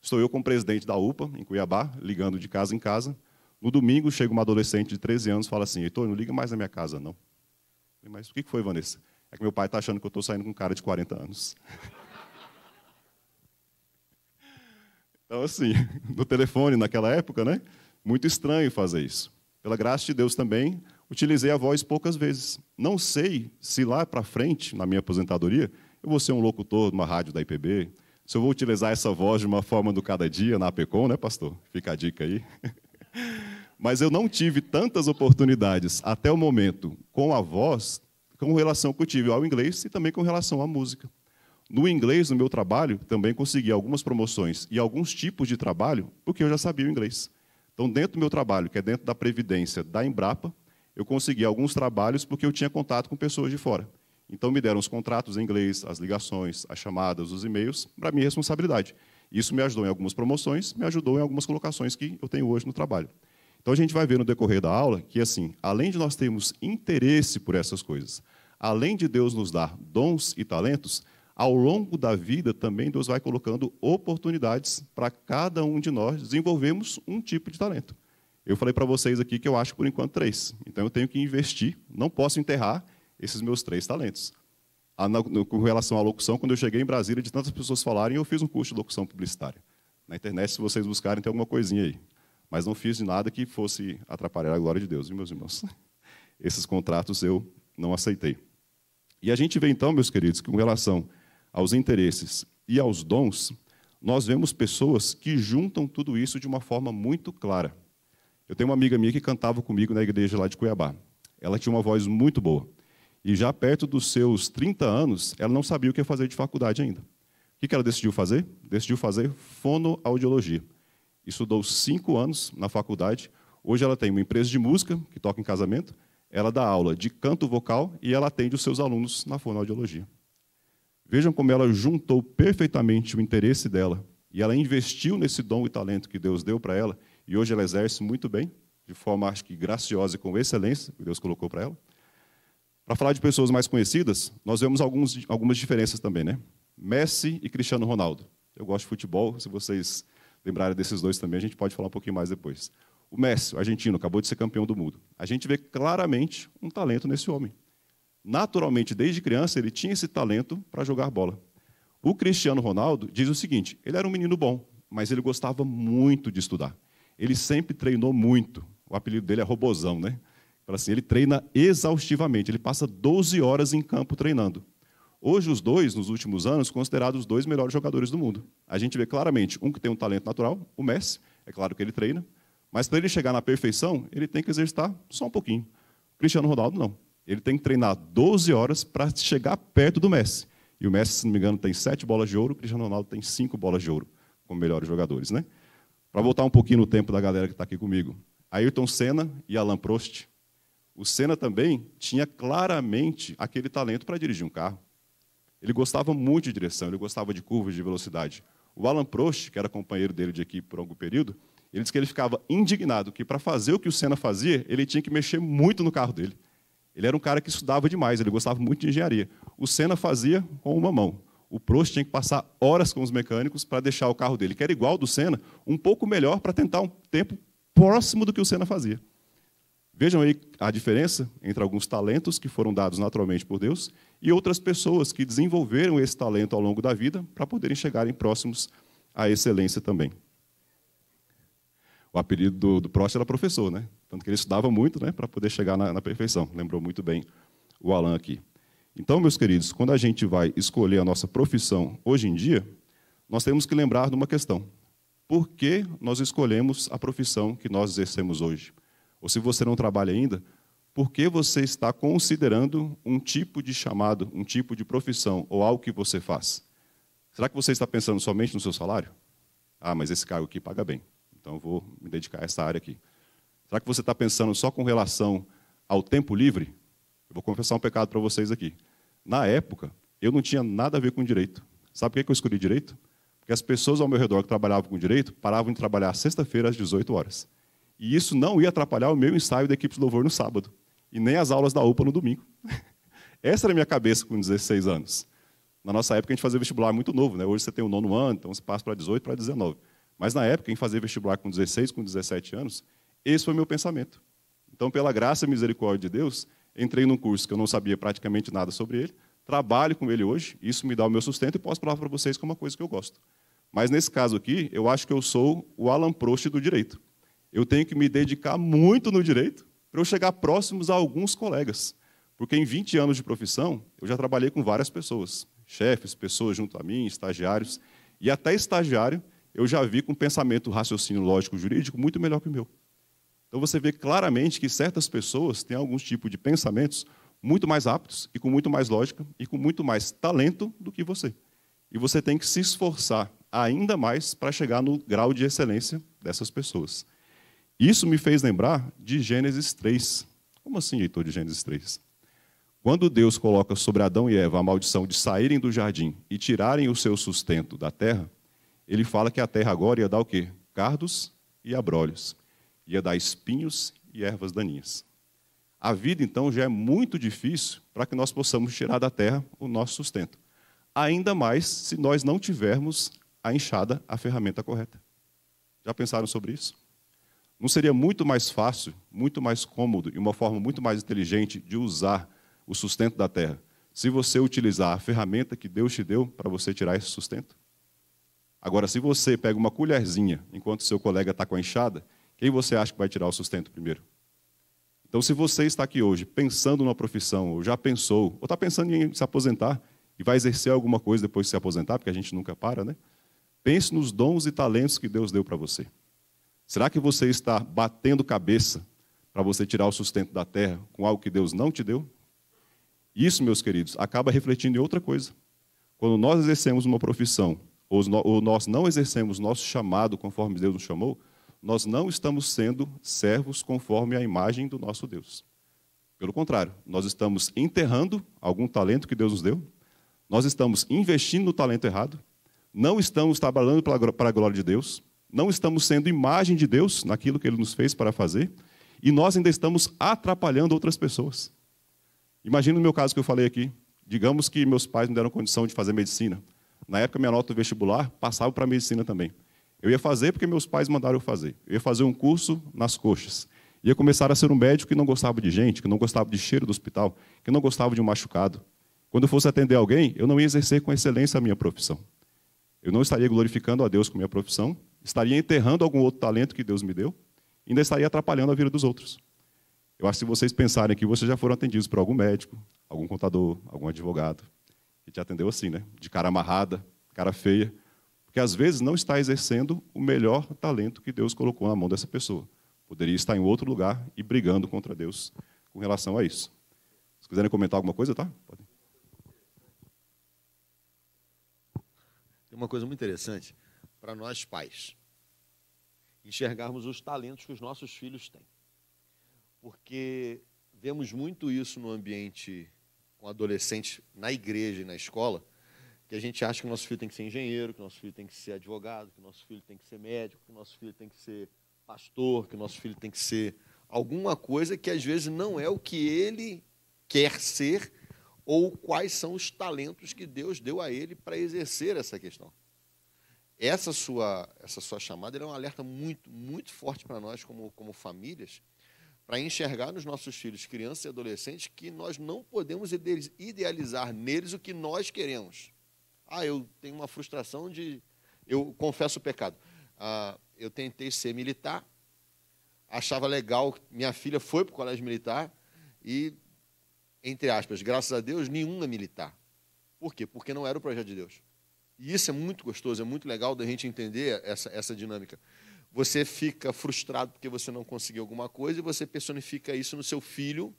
Estou eu como presidente da UPA, em Cuiabá, ligando de casa em casa. No domingo, chega uma adolescente de 13 anos e fala assim, Heitor, não liga mais na minha casa, não. Falei, Mas o que foi, Vanessa? É que meu pai está achando que eu estou saindo com um cara de 40 anos. então, assim, no telefone naquela época, né? Muito estranho fazer isso. Pela graça de Deus também, utilizei a voz poucas vezes. Não sei se lá para frente, na minha aposentadoria, eu vou ser um locutor de uma rádio da IPB, se eu vou utilizar essa voz de uma forma do cada dia na APECOM, né, pastor? Fica a dica aí. Mas eu não tive tantas oportunidades até o momento com a voz, com relação que eu tive ao inglês e também com relação à música. No inglês, no meu trabalho, também consegui algumas promoções e alguns tipos de trabalho, porque eu já sabia o inglês. Então, dentro do meu trabalho, que é dentro da Previdência da Embrapa, eu consegui alguns trabalhos porque eu tinha contato com pessoas de fora. Então me deram os contratos em inglês, as ligações, as chamadas, os e-mails, para minha responsabilidade. Isso me ajudou em algumas promoções, me ajudou em algumas colocações que eu tenho hoje no trabalho. Então a gente vai ver no decorrer da aula que assim, além de nós termos interesse por essas coisas, além de Deus nos dar dons e talentos, ao longo da vida também Deus vai colocando oportunidades para cada um de nós desenvolvermos um tipo de talento. Eu falei para vocês aqui que eu acho por enquanto três. Então eu tenho que investir, não posso enterrar esses meus três talentos. A, no, com relação à locução, quando eu cheguei em Brasília, de tantas pessoas falarem, eu fiz um curso de locução publicitária. Na internet, se vocês buscarem, tem alguma coisinha aí. Mas não fiz nada que fosse atrapalhar a glória de Deus, viu, meus irmãos? Esses contratos eu não aceitei. E a gente vê então, meus queridos, que com relação aos interesses e aos dons, nós vemos pessoas que juntam tudo isso de uma forma muito clara. Eu tenho uma amiga minha que cantava comigo na igreja lá de Cuiabá. Ela tinha uma voz muito boa. E já perto dos seus 30 anos, ela não sabia o que fazer de faculdade ainda. O que ela decidiu fazer? Decidiu fazer fonoaudiologia. Estudou cinco anos na faculdade. Hoje ela tem uma empresa de música, que toca em casamento. Ela dá aula de canto vocal e ela atende os seus alunos na fonoaudiologia. Vejam como ela juntou perfeitamente o interesse dela e ela investiu nesse dom e talento que Deus deu para ela e hoje ela exerce muito bem, de forma, acho que, graciosa e com excelência, que Deus colocou para ela. Para falar de pessoas mais conhecidas, nós vemos alguns, algumas diferenças também, né? Messi e Cristiano Ronaldo. Eu gosto de futebol, se vocês lembrarem desses dois também, a gente pode falar um pouquinho mais depois. O Messi, o argentino, acabou de ser campeão do mundo. A gente vê claramente um talento nesse homem. Naturalmente, desde criança, ele tinha esse talento para jogar bola. O Cristiano Ronaldo diz o seguinte: ele era um menino bom, mas ele gostava muito de estudar ele sempre treinou muito. O apelido dele é Robozão, né? assim, ele treina exaustivamente, ele passa 12 horas em campo treinando. Hoje, os dois, nos últimos anos, considerados os dois melhores jogadores do mundo. A gente vê claramente um que tem um talento natural, o Messi, é claro que ele treina, mas para ele chegar na perfeição, ele tem que exercitar só um pouquinho. O Cristiano Ronaldo, não. Ele tem que treinar 12 horas para chegar perto do Messi. E o Messi, se não me engano, tem 7 bolas de ouro, o Cristiano Ronaldo tem 5 bolas de ouro como melhores jogadores, né? Para voltar um pouquinho no tempo da galera que está aqui comigo. Ayrton Senna e Alain Prost. O Senna também tinha claramente aquele talento para dirigir um carro. Ele gostava muito de direção, ele gostava de curvas, de velocidade. O Alan Prost, que era companheiro dele de equipe por algum período, ele disse que ele ficava indignado que para fazer o que o Senna fazia, ele tinha que mexer muito no carro dele. Ele era um cara que estudava demais, ele gostava muito de engenharia. O Senna fazia com uma mão o Prost tinha que passar horas com os mecânicos para deixar o carro dele, que era igual ao do Senna, um pouco melhor para tentar um tempo próximo do que o Senna fazia. Vejam aí a diferença entre alguns talentos que foram dados naturalmente por Deus e outras pessoas que desenvolveram esse talento ao longo da vida para poderem chegarem próximos à excelência também. O apelido do, do Prost era professor, né? Tanto que ele estudava muito né, para poder chegar na, na perfeição. Lembrou muito bem o Alan aqui. Então, meus queridos, quando a gente vai escolher a nossa profissão hoje em dia, nós temos que lembrar de uma questão. Por que nós escolhemos a profissão que nós exercemos hoje? Ou se você não trabalha ainda, por que você está considerando um tipo de chamado, um tipo de profissão ou algo que você faz? Será que você está pensando somente no seu salário? Ah, mas esse cargo aqui paga bem, então vou me dedicar a essa área aqui. Será que você está pensando só com relação ao tempo livre? Eu vou confessar um pecado para vocês aqui. Na época, eu não tinha nada a ver com direito. Sabe por que eu escolhi direito? Porque as pessoas ao meu redor que trabalhavam com direito paravam de trabalhar sexta-feira às 18 horas. E isso não ia atrapalhar o meu ensaio da equipe de louvor no sábado, e nem as aulas da UPA no domingo. Essa era a minha cabeça com 16 anos. Na nossa época, a gente fazia vestibular muito novo, né? Hoje você tem o nono ano, então você passa para 18, para 19. Mas na época, em fazer vestibular com 16, com 17 anos, esse foi o meu pensamento. Então, pela graça e misericórdia de Deus, entrei num curso que eu não sabia praticamente nada sobre ele, trabalho com ele hoje, isso me dá o meu sustento e posso falar para vocês que é uma coisa que eu gosto. Mas nesse caso aqui, eu acho que eu sou o Alan Prost do direito. Eu tenho que me dedicar muito no direito para eu chegar próximos a alguns colegas. Porque em 20 anos de profissão, eu já trabalhei com várias pessoas, chefes, pessoas junto a mim, estagiários, e até estagiário eu já vi com pensamento raciocínio lógico jurídico muito melhor que o meu. Então você vê claramente que certas pessoas têm alguns tipos de pensamentos muito mais aptos e com muito mais lógica e com muito mais talento do que você. E você tem que se esforçar ainda mais para chegar no grau de excelência dessas pessoas. Isso me fez lembrar de Gênesis 3. Como assim, Heitor, de Gênesis 3? Quando Deus coloca sobre Adão e Eva a maldição de saírem do jardim e tirarem o seu sustento da terra, ele fala que a terra agora ia dar o quê? Cardos e abrolhos ia dar espinhos e ervas daninhas. A vida, então, já é muito difícil para que nós possamos tirar da terra o nosso sustento. Ainda mais se nós não tivermos a enxada, a ferramenta correta. Já pensaram sobre isso? Não seria muito mais fácil, muito mais cômodo e uma forma muito mais inteligente de usar o sustento da terra se você utilizar a ferramenta que Deus te deu para você tirar esse sustento? Agora, se você pega uma colherzinha enquanto seu colega está com a enxada quem você acha que vai tirar o sustento primeiro? Então, se você está aqui hoje pensando numa profissão, ou já pensou, ou está pensando em se aposentar e vai exercer alguma coisa depois de se aposentar, porque a gente nunca para, né? Pense nos dons e talentos que Deus deu para você. Será que você está batendo cabeça para você tirar o sustento da terra com algo que Deus não te deu? Isso, meus queridos, acaba refletindo em outra coisa. Quando nós exercemos uma profissão, ou nós não exercemos nosso chamado conforme Deus nos chamou, nós não estamos sendo servos conforme a imagem do nosso Deus. Pelo contrário, nós estamos enterrando algum talento que Deus nos deu, nós estamos investindo no talento errado, não estamos trabalhando para a glória de Deus, não estamos sendo imagem de Deus naquilo que Ele nos fez para fazer, e nós ainda estamos atrapalhando outras pessoas. Imagina o meu caso que eu falei aqui. Digamos que meus pais me deram condição de fazer medicina. Na época, minha nota vestibular passava para medicina também. Eu ia fazer porque meus pais mandaram eu fazer. Eu ia fazer um curso nas coxas. Ia começar a ser um médico que não gostava de gente, que não gostava de cheiro do hospital, que não gostava de um machucado. Quando eu fosse atender alguém, eu não ia exercer com excelência a minha profissão. Eu não estaria glorificando a Deus com a minha profissão, estaria enterrando algum outro talento que Deus me deu, E ainda estaria atrapalhando a vida dos outros. Eu acho que se vocês pensarem que vocês já foram atendidos por algum médico, algum contador, algum advogado, que te atendeu assim, né? De cara amarrada, cara feia. Porque às vezes não está exercendo o melhor talento que Deus colocou na mão dessa pessoa. Poderia estar em outro lugar e brigando contra Deus com relação a isso. Se quiserem comentar alguma coisa, tá? Pode. Tem uma coisa muito interessante para nós pais enxergarmos os talentos que os nossos filhos têm. Porque vemos muito isso no ambiente com adolescentes na igreja e na escola, que a gente acha que o nosso filho tem que ser engenheiro, que o nosso filho tem que ser advogado, que o nosso filho tem que ser médico, que o nosso filho tem que ser pastor, que o nosso filho tem que ser alguma coisa que às vezes não é o que ele quer ser ou quais são os talentos que Deus deu a ele para exercer essa questão. Essa sua, essa sua chamada é um alerta muito, muito forte para nós como, como famílias, para enxergar nos nossos filhos, crianças e adolescentes, que nós não podemos idealizar neles o que nós queremos ah, eu tenho uma frustração de. Eu confesso o pecado. Ah, eu tentei ser militar, achava legal, minha filha foi para o colégio militar e, entre aspas, graças a Deus, nenhuma é militar. Por quê? Porque não era o projeto de Deus. E isso é muito gostoso, é muito legal da gente entender essa, essa dinâmica. Você fica frustrado porque você não conseguiu alguma coisa e você personifica isso no seu filho,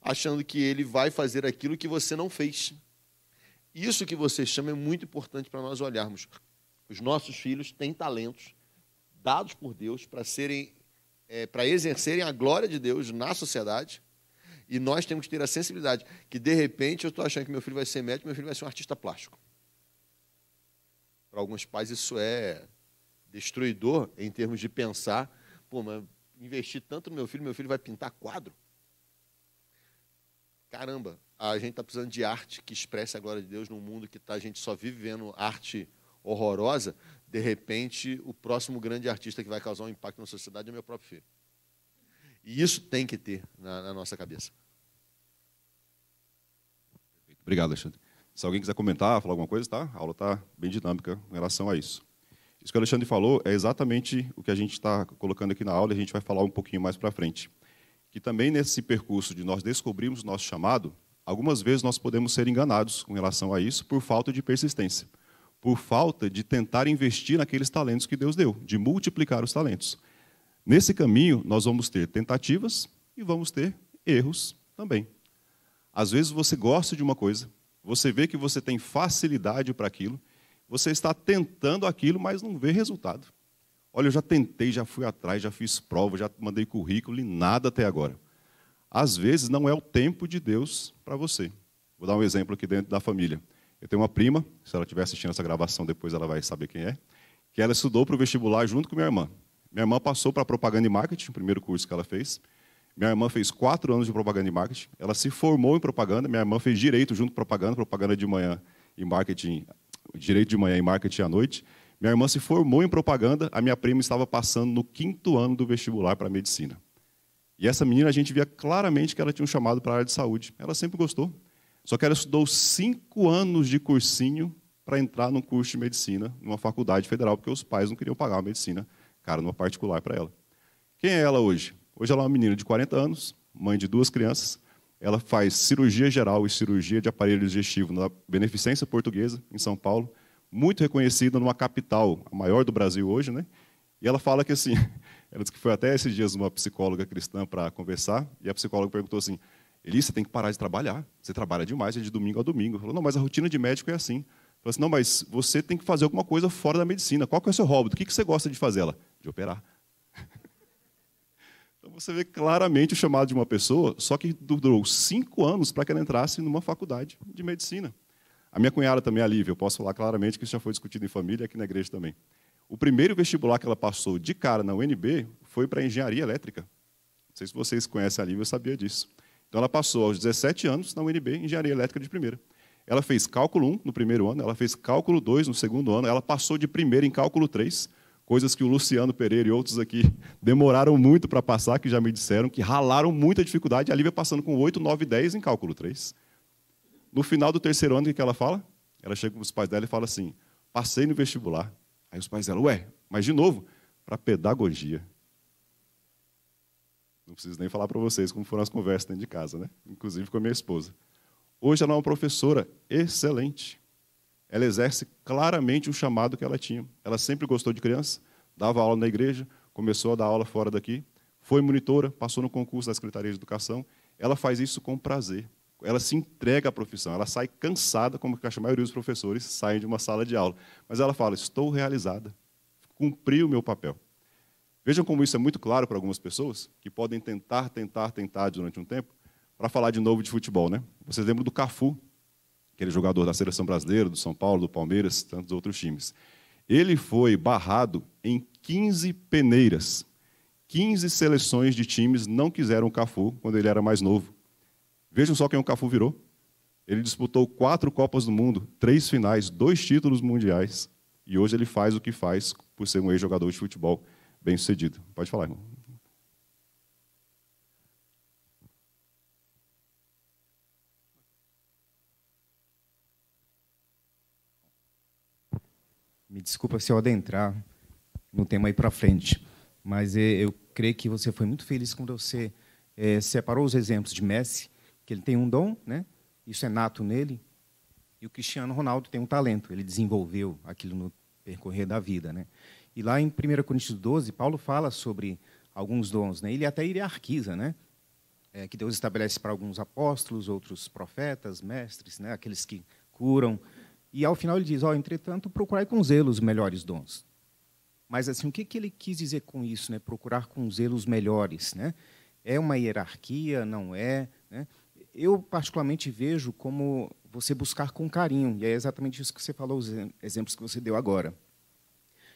achando que ele vai fazer aquilo que você não fez. Isso que você chama é muito importante para nós olharmos. Os nossos filhos têm talentos dados por Deus para serem, é, para exercerem a glória de Deus na sociedade. E nós temos que ter a sensibilidade que, de repente, eu estou achando que meu filho vai ser médico, meu filho vai ser um artista plástico. Para alguns pais isso é destruidor em termos de pensar, pô, mas investir tanto no meu filho, meu filho vai pintar quadro. Caramba, a gente está precisando de arte que expresse a glória de Deus num mundo que tá, a gente só vive vendo arte horrorosa, de repente o próximo grande artista que vai causar um impacto na sociedade é meu próprio filho. E isso tem que ter na, na nossa cabeça. Obrigado, Alexandre. Se alguém quiser comentar, falar alguma coisa, tá? A aula está bem dinâmica em relação a isso. Isso que o Alexandre falou é exatamente o que a gente está colocando aqui na aula e a gente vai falar um pouquinho mais para frente. Que também nesse percurso de nós descobrirmos o nosso chamado, Algumas vezes nós podemos ser enganados com relação a isso por falta de persistência, por falta de tentar investir naqueles talentos que Deus deu, de multiplicar os talentos. Nesse caminho, nós vamos ter tentativas e vamos ter erros também. Às vezes você gosta de uma coisa, você vê que você tem facilidade para aquilo, você está tentando aquilo, mas não vê resultado. Olha, eu já tentei, já fui atrás, já fiz prova, já mandei currículo e nada até agora. Às vezes não é o tempo de Deus para você. Vou dar um exemplo aqui dentro da família. Eu tenho uma prima, se ela estiver assistindo essa gravação depois ela vai saber quem é, que ela estudou para o vestibular junto com minha irmã. Minha irmã passou para propaganda e marketing, o primeiro curso que ela fez. Minha irmã fez quatro anos de propaganda e marketing. Ela se formou em propaganda. Minha irmã fez direito junto com propaganda, propaganda de manhã e marketing, direito de manhã e marketing à noite. Minha irmã se formou em propaganda. A minha prima estava passando no quinto ano do vestibular para medicina. E essa menina, a gente via claramente que ela tinha um chamado para a área de saúde. Ela sempre gostou. Só que ela estudou cinco anos de cursinho para entrar num curso de medicina numa faculdade federal, porque os pais não queriam pagar a medicina, cara, numa particular para ela. Quem é ela hoje? Hoje ela é uma menina de 40 anos, mãe de duas crianças. Ela faz cirurgia geral e cirurgia de aparelho digestivo na Beneficência Portuguesa, em São Paulo, muito reconhecida numa capital, a maior do Brasil hoje, né? E ela fala que assim, Ela disse que foi até esses dias uma psicóloga cristã para conversar, e a psicóloga perguntou assim: Eli, você tem que parar de trabalhar. Você trabalha demais, é de domingo a domingo. Ela falou: Não, mas a rotina de médico é assim. Falou assim: Não, mas você tem que fazer alguma coisa fora da medicina. Qual que é o seu hobby? O que, que você gosta de fazer? Ela: De operar. então você vê claramente o chamado de uma pessoa, só que durou cinco anos para que ela entrasse numa faculdade de medicina. A minha cunhada também é a Lívia, eu posso falar claramente que isso já foi discutido em família aqui na igreja também. O primeiro vestibular que ela passou de cara na UNB foi para engenharia elétrica. Não sei se vocês conhecem a Lívia, eu sabia disso. Então ela passou aos 17 anos na UNB, engenharia elétrica de primeira. Ela fez cálculo 1 no primeiro ano, ela fez cálculo 2 no segundo ano, ela passou de primeira em cálculo 3, coisas que o Luciano Pereira e outros aqui demoraram muito para passar, que já me disseram, que ralaram muita dificuldade, a Lívia passando com 8, 9, 10 em cálculo 3. No final do terceiro ano, o que ela fala? Ela chega com os pais dela e fala assim: passei no vestibular. Aí os pais dela, ué, mas de novo, para pedagogia. Não preciso nem falar para vocês como foram as conversas dentro de casa, né? Inclusive com a minha esposa. Hoje ela é uma professora excelente. Ela exerce claramente o chamado que ela tinha. Ela sempre gostou de criança, dava aula na igreja, começou a dar aula fora daqui, foi monitora, passou no concurso da Secretaria de Educação. Ela faz isso com prazer ela se entrega à profissão, ela sai cansada, como a maioria dos professores saem de uma sala de aula. Mas ela fala: estou realizada, cumpri o meu papel. Vejam como isso é muito claro para algumas pessoas que podem tentar, tentar, tentar durante um tempo, para falar de novo de futebol, né? Vocês lembram do Cafu, aquele jogador da seleção brasileira, do São Paulo, do Palmeiras, tantos outros times. Ele foi barrado em 15 peneiras. 15 seleções de times não quiseram o Cafu quando ele era mais novo. Vejam só quem o Cafu virou. Ele disputou quatro Copas do Mundo, três finais, dois títulos mundiais. E hoje ele faz o que faz por ser um ex-jogador de futebol bem sucedido. Pode falar, irmão. Me desculpa se eu adentrar no tema aí para frente, mas eh, eu creio que você foi muito feliz quando você eh, separou os exemplos de Messi que ele tem um dom, né? Isso é nato nele. E o Cristiano Ronaldo tem um talento, ele desenvolveu aquilo no percorrer da vida, né? E lá em 1 Coríntios 12, Paulo fala sobre alguns dons, né? Ele é até hierarquiza, né? É, que Deus estabelece para alguns apóstolos, outros profetas, mestres, né? Aqueles que curam. E ao final ele diz: ó, oh, entretanto, procurai com zelo os melhores dons. Mas assim, o que, que ele quis dizer com isso, né? Procurar com zelo os melhores, né? É uma hierarquia, não é? Né? eu particularmente vejo como você buscar com carinho, e é exatamente isso que você falou, os exemplos que você deu agora,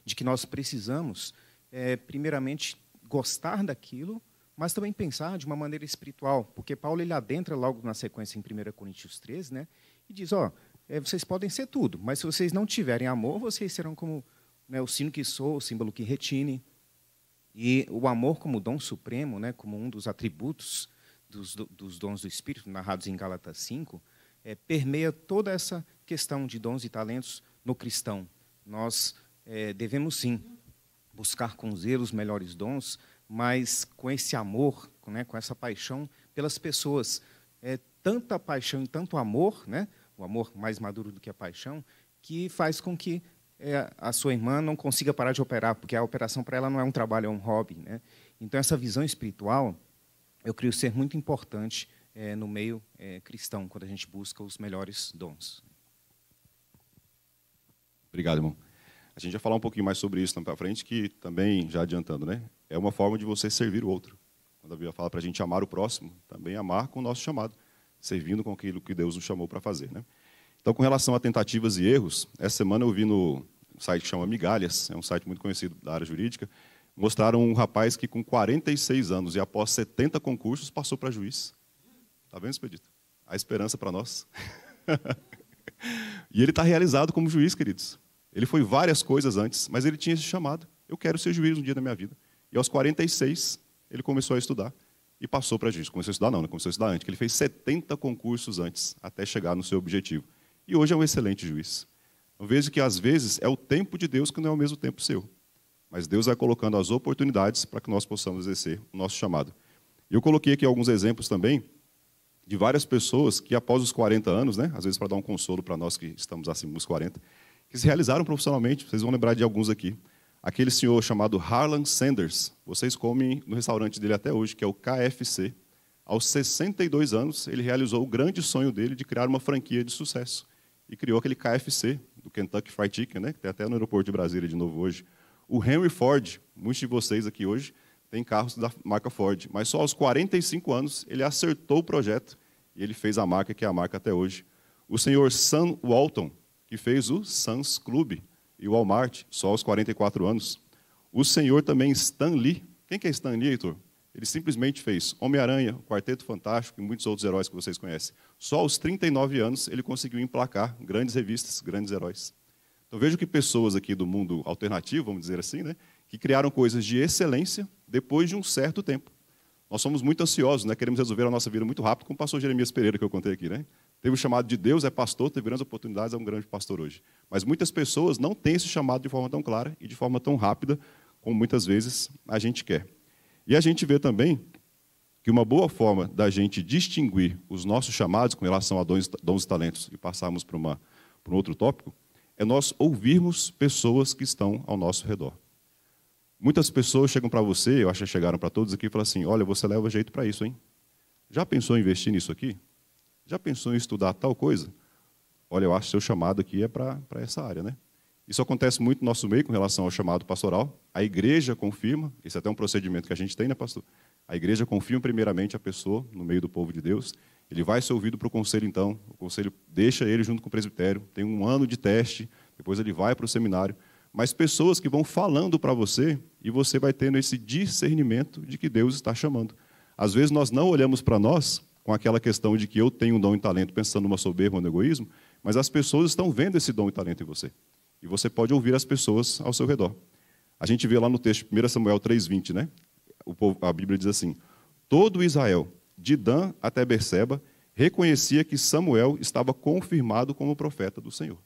de que nós precisamos, é, primeiramente, gostar daquilo, mas também pensar de uma maneira espiritual, porque Paulo ele adentra logo na sequência em 1 Coríntios 13, né, e diz, ó, é, vocês podem ser tudo, mas se vocês não tiverem amor, vocês serão como né, o sino que soa, o símbolo que retine, e o amor como dom supremo, né, como um dos atributos dos, dos dons do Espírito, narrados em Gálatas 5, é, permeia toda essa questão de dons e talentos no cristão. Nós é, devemos sim buscar com zelo os melhores dons, mas com esse amor, né, com essa paixão pelas pessoas. É tanta paixão e tanto amor, né, o amor mais maduro do que a paixão, que faz com que é, a sua irmã não consiga parar de operar, porque a operação para ela não é um trabalho, é um hobby. Né? Então, essa visão espiritual eu creio ser muito importante é, no meio é, cristão, quando a gente busca os melhores dons. Obrigado, irmão. A gente vai falar um pouquinho mais sobre isso para frente, que também, já adiantando, né? É uma forma de você servir o outro. Quando a Bíblia fala para a gente amar o próximo, também amar com o nosso chamado, servindo com aquilo que Deus nos chamou para fazer, né? Então, com relação a tentativas e erros, essa semana eu vi no site que chama Migalhas, é um site muito conhecido da área jurídica, mostraram um rapaz que com 46 anos e após 70 concursos passou para juiz. Está vendo, Expedito? A esperança para nós. e ele está realizado como juiz, queridos. Ele foi várias coisas antes, mas ele tinha esse chamado. Eu quero ser juiz um dia da minha vida. E aos 46, ele começou a estudar e passou para juiz. Começou a estudar, não, não né? começou a estudar antes, ele fez 70 concursos antes, até chegar no seu objetivo. E hoje é um excelente juiz. Eu vejo que às vezes é o tempo de Deus que não é o mesmo tempo seu. Mas Deus vai colocando as oportunidades para que nós possamos exercer o nosso chamado. Eu coloquei aqui alguns exemplos também de várias pessoas que, após os 40 anos, né, às vezes para dar um consolo para nós que estamos acima dos 40, que se realizaram profissionalmente. Vocês vão lembrar de alguns aqui. Aquele senhor chamado Harlan Sanders, vocês comem no restaurante dele até hoje, que é o KFC. Aos 62 anos, ele realizou o grande sonho dele de criar uma franquia de sucesso. E criou aquele KFC, do Kentucky Fried Chicken, né, que tem até no aeroporto de Brasília de novo hoje, o Henry Ford, muitos de vocês aqui hoje, tem carros da marca Ford, mas só aos 45 anos ele acertou o projeto e ele fez a marca que é a marca até hoje. O senhor Sam Walton, que fez o Sam's Club e o Walmart, só aos 44 anos. O senhor também Stan Lee. Quem que é Stan Lee, Heitor? Ele simplesmente fez Homem-Aranha, Quarteto Fantástico e muitos outros heróis que vocês conhecem. Só aos 39 anos ele conseguiu emplacar grandes revistas, grandes heróis. Então vejo que pessoas aqui do mundo alternativo, vamos dizer assim, né, que criaram coisas de excelência depois de um certo tempo. Nós somos muito ansiosos, né? queremos resolver a nossa vida muito rápido, como o pastor Jeremias Pereira que eu contei aqui. Né? Teve o chamado de Deus, é pastor, teve tá grandes oportunidades, é um grande pastor hoje. Mas muitas pessoas não têm esse chamado de forma tão clara e de forma tão rápida como muitas vezes a gente quer. E a gente vê também que uma boa forma da gente distinguir os nossos chamados com relação a dons, dons e talentos e passarmos para, uma, para um outro tópico é nós ouvirmos pessoas que estão ao nosso redor. Muitas pessoas chegam para você, eu acho que chegaram para todos aqui, e falam assim: olha, você leva jeito para isso, hein? Já pensou em investir nisso aqui? Já pensou em estudar tal coisa? Olha, eu acho que seu chamado aqui é para essa área, né? Isso acontece muito no nosso meio com relação ao chamado pastoral. A igreja confirma, esse é até um procedimento que a gente tem, né, pastor? A igreja confirma primeiramente a pessoa no meio do povo de Deus, ele vai ser ouvido para o conselho, então. O conselho deixa ele junto com o presbitério, tem um ano de teste, depois ele vai para o seminário. Mas pessoas que vão falando para você e você vai tendo esse discernimento de que Deus está chamando. Às vezes nós não olhamos para nós com aquela questão de que eu tenho um dom e talento, pensando numa soberba ou no egoísmo, mas as pessoas estão vendo esse dom e talento em você. E você pode ouvir as pessoas ao seu redor. A gente vê lá no texto, 1 Samuel 3,20, né? a Bíblia diz assim: Todo Israel de Dan até Berseba, reconhecia que Samuel estava confirmado como profeta do Senhor.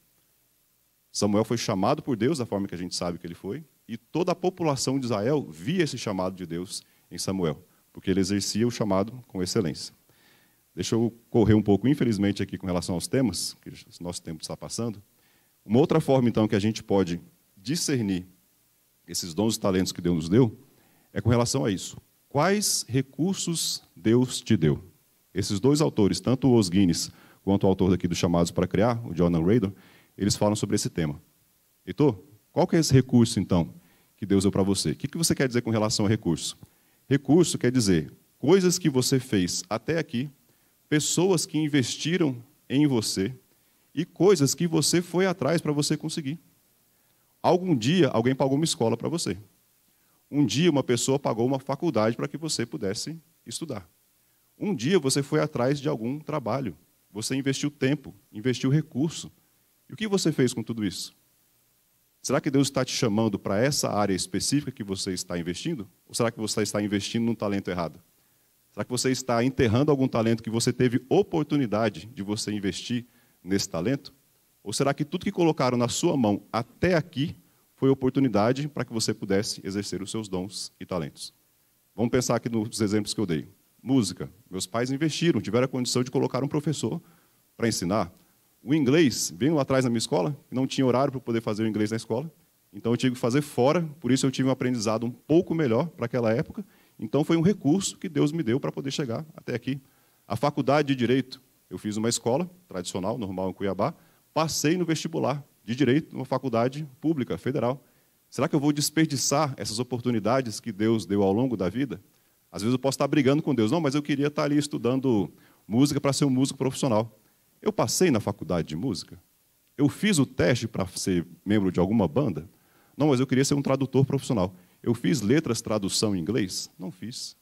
Samuel foi chamado por Deus, da forma que a gente sabe que ele foi, e toda a população de Israel via esse chamado de Deus em Samuel, porque ele exercia o chamado com excelência. Deixa eu correr um pouco, infelizmente, aqui com relação aos temas, que o nosso tempo está passando. Uma outra forma, então, que a gente pode discernir esses dons e talentos que Deus nos deu é com relação a isso. Quais recursos Deus te deu? Esses dois autores, tanto o Os Guinness quanto o autor daqui do Chamados para Criar, o Jonathan Radon, eles falam sobre esse tema. Heitor, qual que é esse recurso, então, que Deus deu para você? O que, que você quer dizer com relação ao recurso? Recurso quer dizer coisas que você fez até aqui, pessoas que investiram em você e coisas que você foi atrás para você conseguir. Algum dia alguém pagou uma escola para você. Um dia uma pessoa pagou uma faculdade para que você pudesse estudar. Um dia você foi atrás de algum trabalho. Você investiu tempo, investiu recurso. E o que você fez com tudo isso? Será que Deus está te chamando para essa área específica que você está investindo? Ou será que você está investindo num talento errado? Será que você está enterrando algum talento que você teve oportunidade de você investir nesse talento? Ou será que tudo que colocaram na sua mão até aqui foi oportunidade para que você pudesse exercer os seus dons e talentos. Vamos pensar aqui nos exemplos que eu dei. Música. Meus pais investiram, tiveram a condição de colocar um professor para ensinar. O inglês, veio lá atrás na minha escola, não tinha horário para poder fazer o inglês na escola, então eu tive que fazer fora, por isso eu tive um aprendizado um pouco melhor para aquela época. Então foi um recurso que Deus me deu para poder chegar até aqui. A faculdade de Direito, eu fiz uma escola tradicional, normal em Cuiabá, passei no vestibular de direito numa faculdade pública, federal. Será que eu vou desperdiçar essas oportunidades que Deus deu ao longo da vida? Às vezes eu posso estar brigando com Deus, não, mas eu queria estar ali estudando música para ser um músico profissional. Eu passei na faculdade de música? Eu fiz o teste para ser membro de alguma banda? Não, mas eu queria ser um tradutor profissional. Eu fiz letras, tradução em inglês? Não fiz.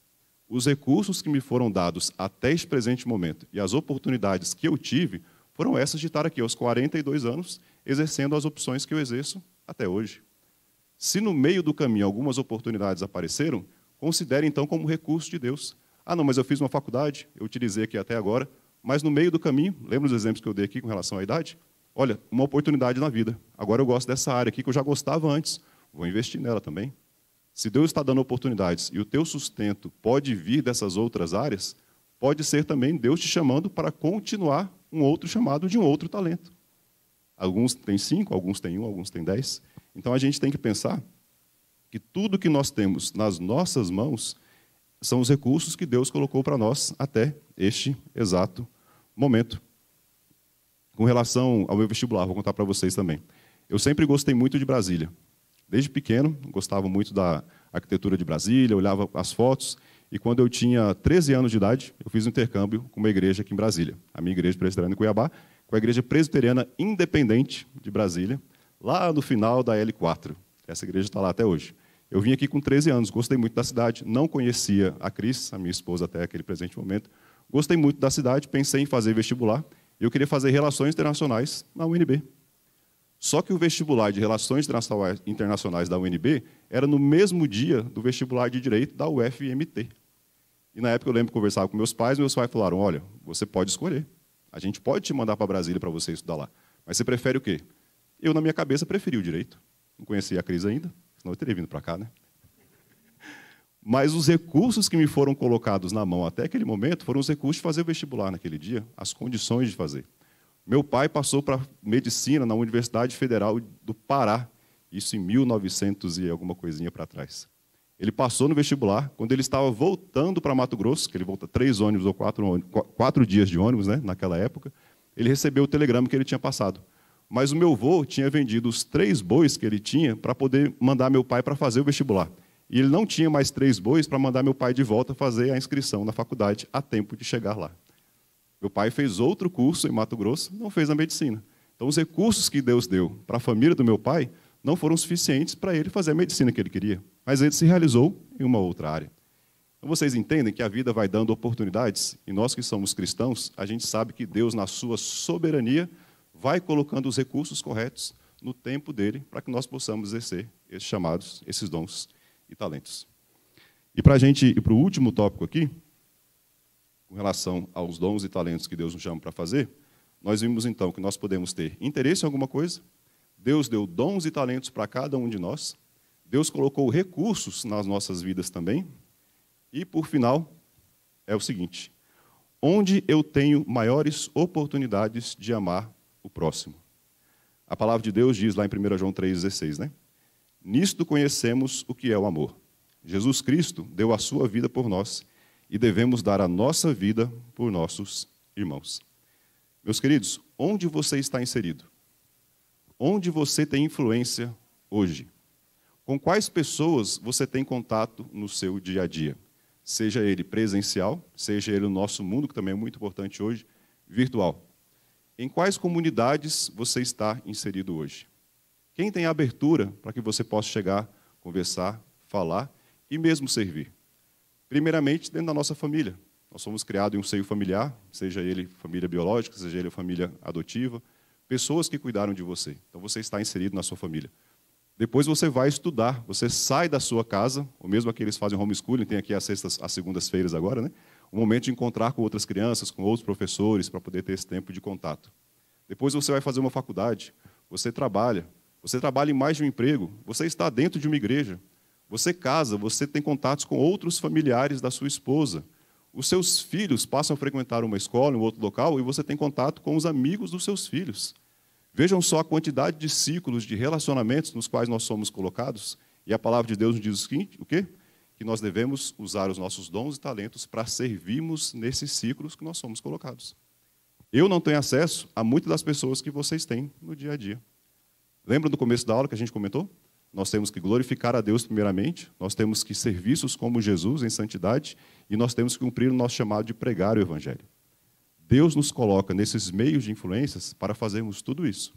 Os recursos que me foram dados até este presente momento e as oportunidades que eu tive foram essas de estar aqui aos 42 anos exercendo as opções que eu exerço até hoje. Se no meio do caminho algumas oportunidades apareceram, considere então como recurso de Deus. Ah, não, mas eu fiz uma faculdade, eu utilizei aqui até agora, mas no meio do caminho, lembra os exemplos que eu dei aqui com relação à idade? Olha, uma oportunidade na vida. Agora eu gosto dessa área aqui que eu já gostava antes, vou investir nela também. Se Deus está dando oportunidades e o teu sustento pode vir dessas outras áreas, pode ser também Deus te chamando para continuar um outro chamado de um outro talento. Alguns têm cinco, alguns têm um, alguns têm dez. Então a gente tem que pensar que tudo que nós temos nas nossas mãos são os recursos que Deus colocou para nós até este exato momento. Com relação ao meu vestibular, vou contar para vocês também. Eu sempre gostei muito de Brasília. Desde pequeno, gostava muito da arquitetura de Brasília, olhava as fotos. E quando eu tinha 13 anos de idade, eu fiz um intercâmbio com uma igreja aqui em Brasília, a minha igreja presbiteriana em Cuiabá com a Igreja Presbiteriana Independente de Brasília, lá no final da L4. Essa igreja está lá até hoje. Eu vim aqui com 13 anos, gostei muito da cidade, não conhecia a Cris, a minha esposa até aquele presente momento. Gostei muito da cidade, pensei em fazer vestibular. E eu queria fazer relações internacionais na UNB. Só que o vestibular de relações internacionais da UNB era no mesmo dia do vestibular de direito da UFMT. E na época eu lembro que conversava com meus pais, meus pais falaram: "Olha, você pode escolher. A gente pode te mandar para Brasília para você estudar lá. Mas você prefere o quê? Eu, na minha cabeça, preferi o direito. Não conhecia a crise ainda, senão eu teria vindo para cá, né? Mas os recursos que me foram colocados na mão até aquele momento foram os recursos de fazer o vestibular naquele dia, as condições de fazer. Meu pai passou para medicina na Universidade Federal do Pará, isso em 1900 e alguma coisinha para trás. Ele passou no vestibular. Quando ele estava voltando para Mato Grosso, que ele volta três ônibus ou quatro, ônibus, quatro dias de ônibus, né, naquela época, ele recebeu o telegrama que ele tinha passado. Mas o meu avô tinha vendido os três bois que ele tinha para poder mandar meu pai para fazer o vestibular. E ele não tinha mais três bois para mandar meu pai de volta fazer a inscrição na faculdade a tempo de chegar lá. Meu pai fez outro curso em Mato Grosso, não fez a medicina. Então, os recursos que Deus deu para a família do meu pai não foram suficientes para ele fazer a medicina que ele queria. Mas ele se realizou em uma outra área. Então, vocês entendem que a vida vai dando oportunidades, e nós que somos cristãos, a gente sabe que Deus, na sua soberania, vai colocando os recursos corretos no tempo dele para que nós possamos exercer esses chamados, esses dons e talentos. E para a gente ir para o último tópico aqui, com relação aos dons e talentos que Deus nos chama para fazer, nós vimos então que nós podemos ter interesse em alguma coisa, Deus deu dons e talentos para cada um de nós. Deus colocou recursos nas nossas vidas também. E, por final, é o seguinte: onde eu tenho maiores oportunidades de amar o próximo? A palavra de Deus diz lá em 1 João 3,16, né? Nisto conhecemos o que é o amor. Jesus Cristo deu a sua vida por nós e devemos dar a nossa vida por nossos irmãos. Meus queridos, onde você está inserido? Onde você tem influência hoje? Com quais pessoas você tem contato no seu dia a dia? Seja ele presencial, seja ele o nosso mundo, que também é muito importante hoje, virtual. Em quais comunidades você está inserido hoje? Quem tem abertura para que você possa chegar, conversar, falar e mesmo servir? Primeiramente, dentro da nossa família. Nós somos criados em um seio familiar, seja ele família biológica, seja ele família adotiva, pessoas que cuidaram de você. Então você está inserido na sua família. Depois você vai estudar, você sai da sua casa, ou mesmo aqueles que fazem homeschooling, tem aqui as sextas, as segundas-feiras agora, né? O momento de encontrar com outras crianças, com outros professores, para poder ter esse tempo de contato. Depois você vai fazer uma faculdade, você trabalha, você trabalha em mais de um emprego, você está dentro de uma igreja, você casa, você tem contatos com outros familiares da sua esposa, os seus filhos passam a frequentar uma escola, um outro local, e você tem contato com os amigos dos seus filhos. Vejam só a quantidade de ciclos de relacionamentos nos quais nós somos colocados, e a palavra de Deus nos diz o seguinte, o quê? Que nós devemos usar os nossos dons e talentos para servirmos nesses ciclos que nós somos colocados. Eu não tenho acesso a muitas das pessoas que vocês têm no dia a dia. Lembra do começo da aula que a gente comentou? Nós temos que glorificar a Deus primeiramente, nós temos que serviços como Jesus em santidade e nós temos que cumprir o nosso chamado de pregar o evangelho. Deus nos coloca nesses meios de influências para fazermos tudo isso.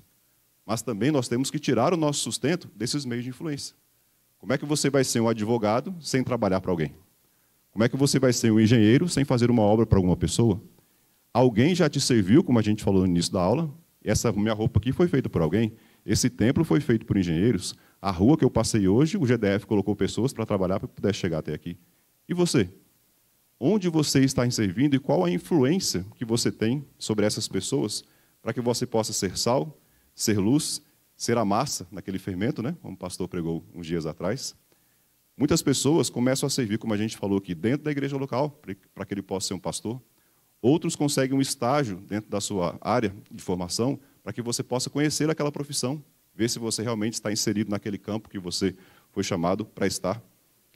Mas também nós temos que tirar o nosso sustento desses meios de influência. Como é que você vai ser um advogado sem trabalhar para alguém? Como é que você vai ser um engenheiro sem fazer uma obra para alguma pessoa? Alguém já te serviu, como a gente falou no início da aula? Essa minha roupa aqui foi feita por alguém? Esse templo foi feito por engenheiros? A rua que eu passei hoje, o GDF colocou pessoas para trabalhar para poder pudesse chegar até aqui. E você? onde você está servindo e qual a influência que você tem sobre essas pessoas para que você possa ser sal, ser luz, ser a massa naquele fermento, né? como o pastor pregou uns dias atrás. Muitas pessoas começam a servir, como a gente falou aqui, dentro da igreja local, para que ele possa ser um pastor. Outros conseguem um estágio dentro da sua área de formação, para que você possa conhecer aquela profissão, ver se você realmente está inserido naquele campo que você foi chamado para estar.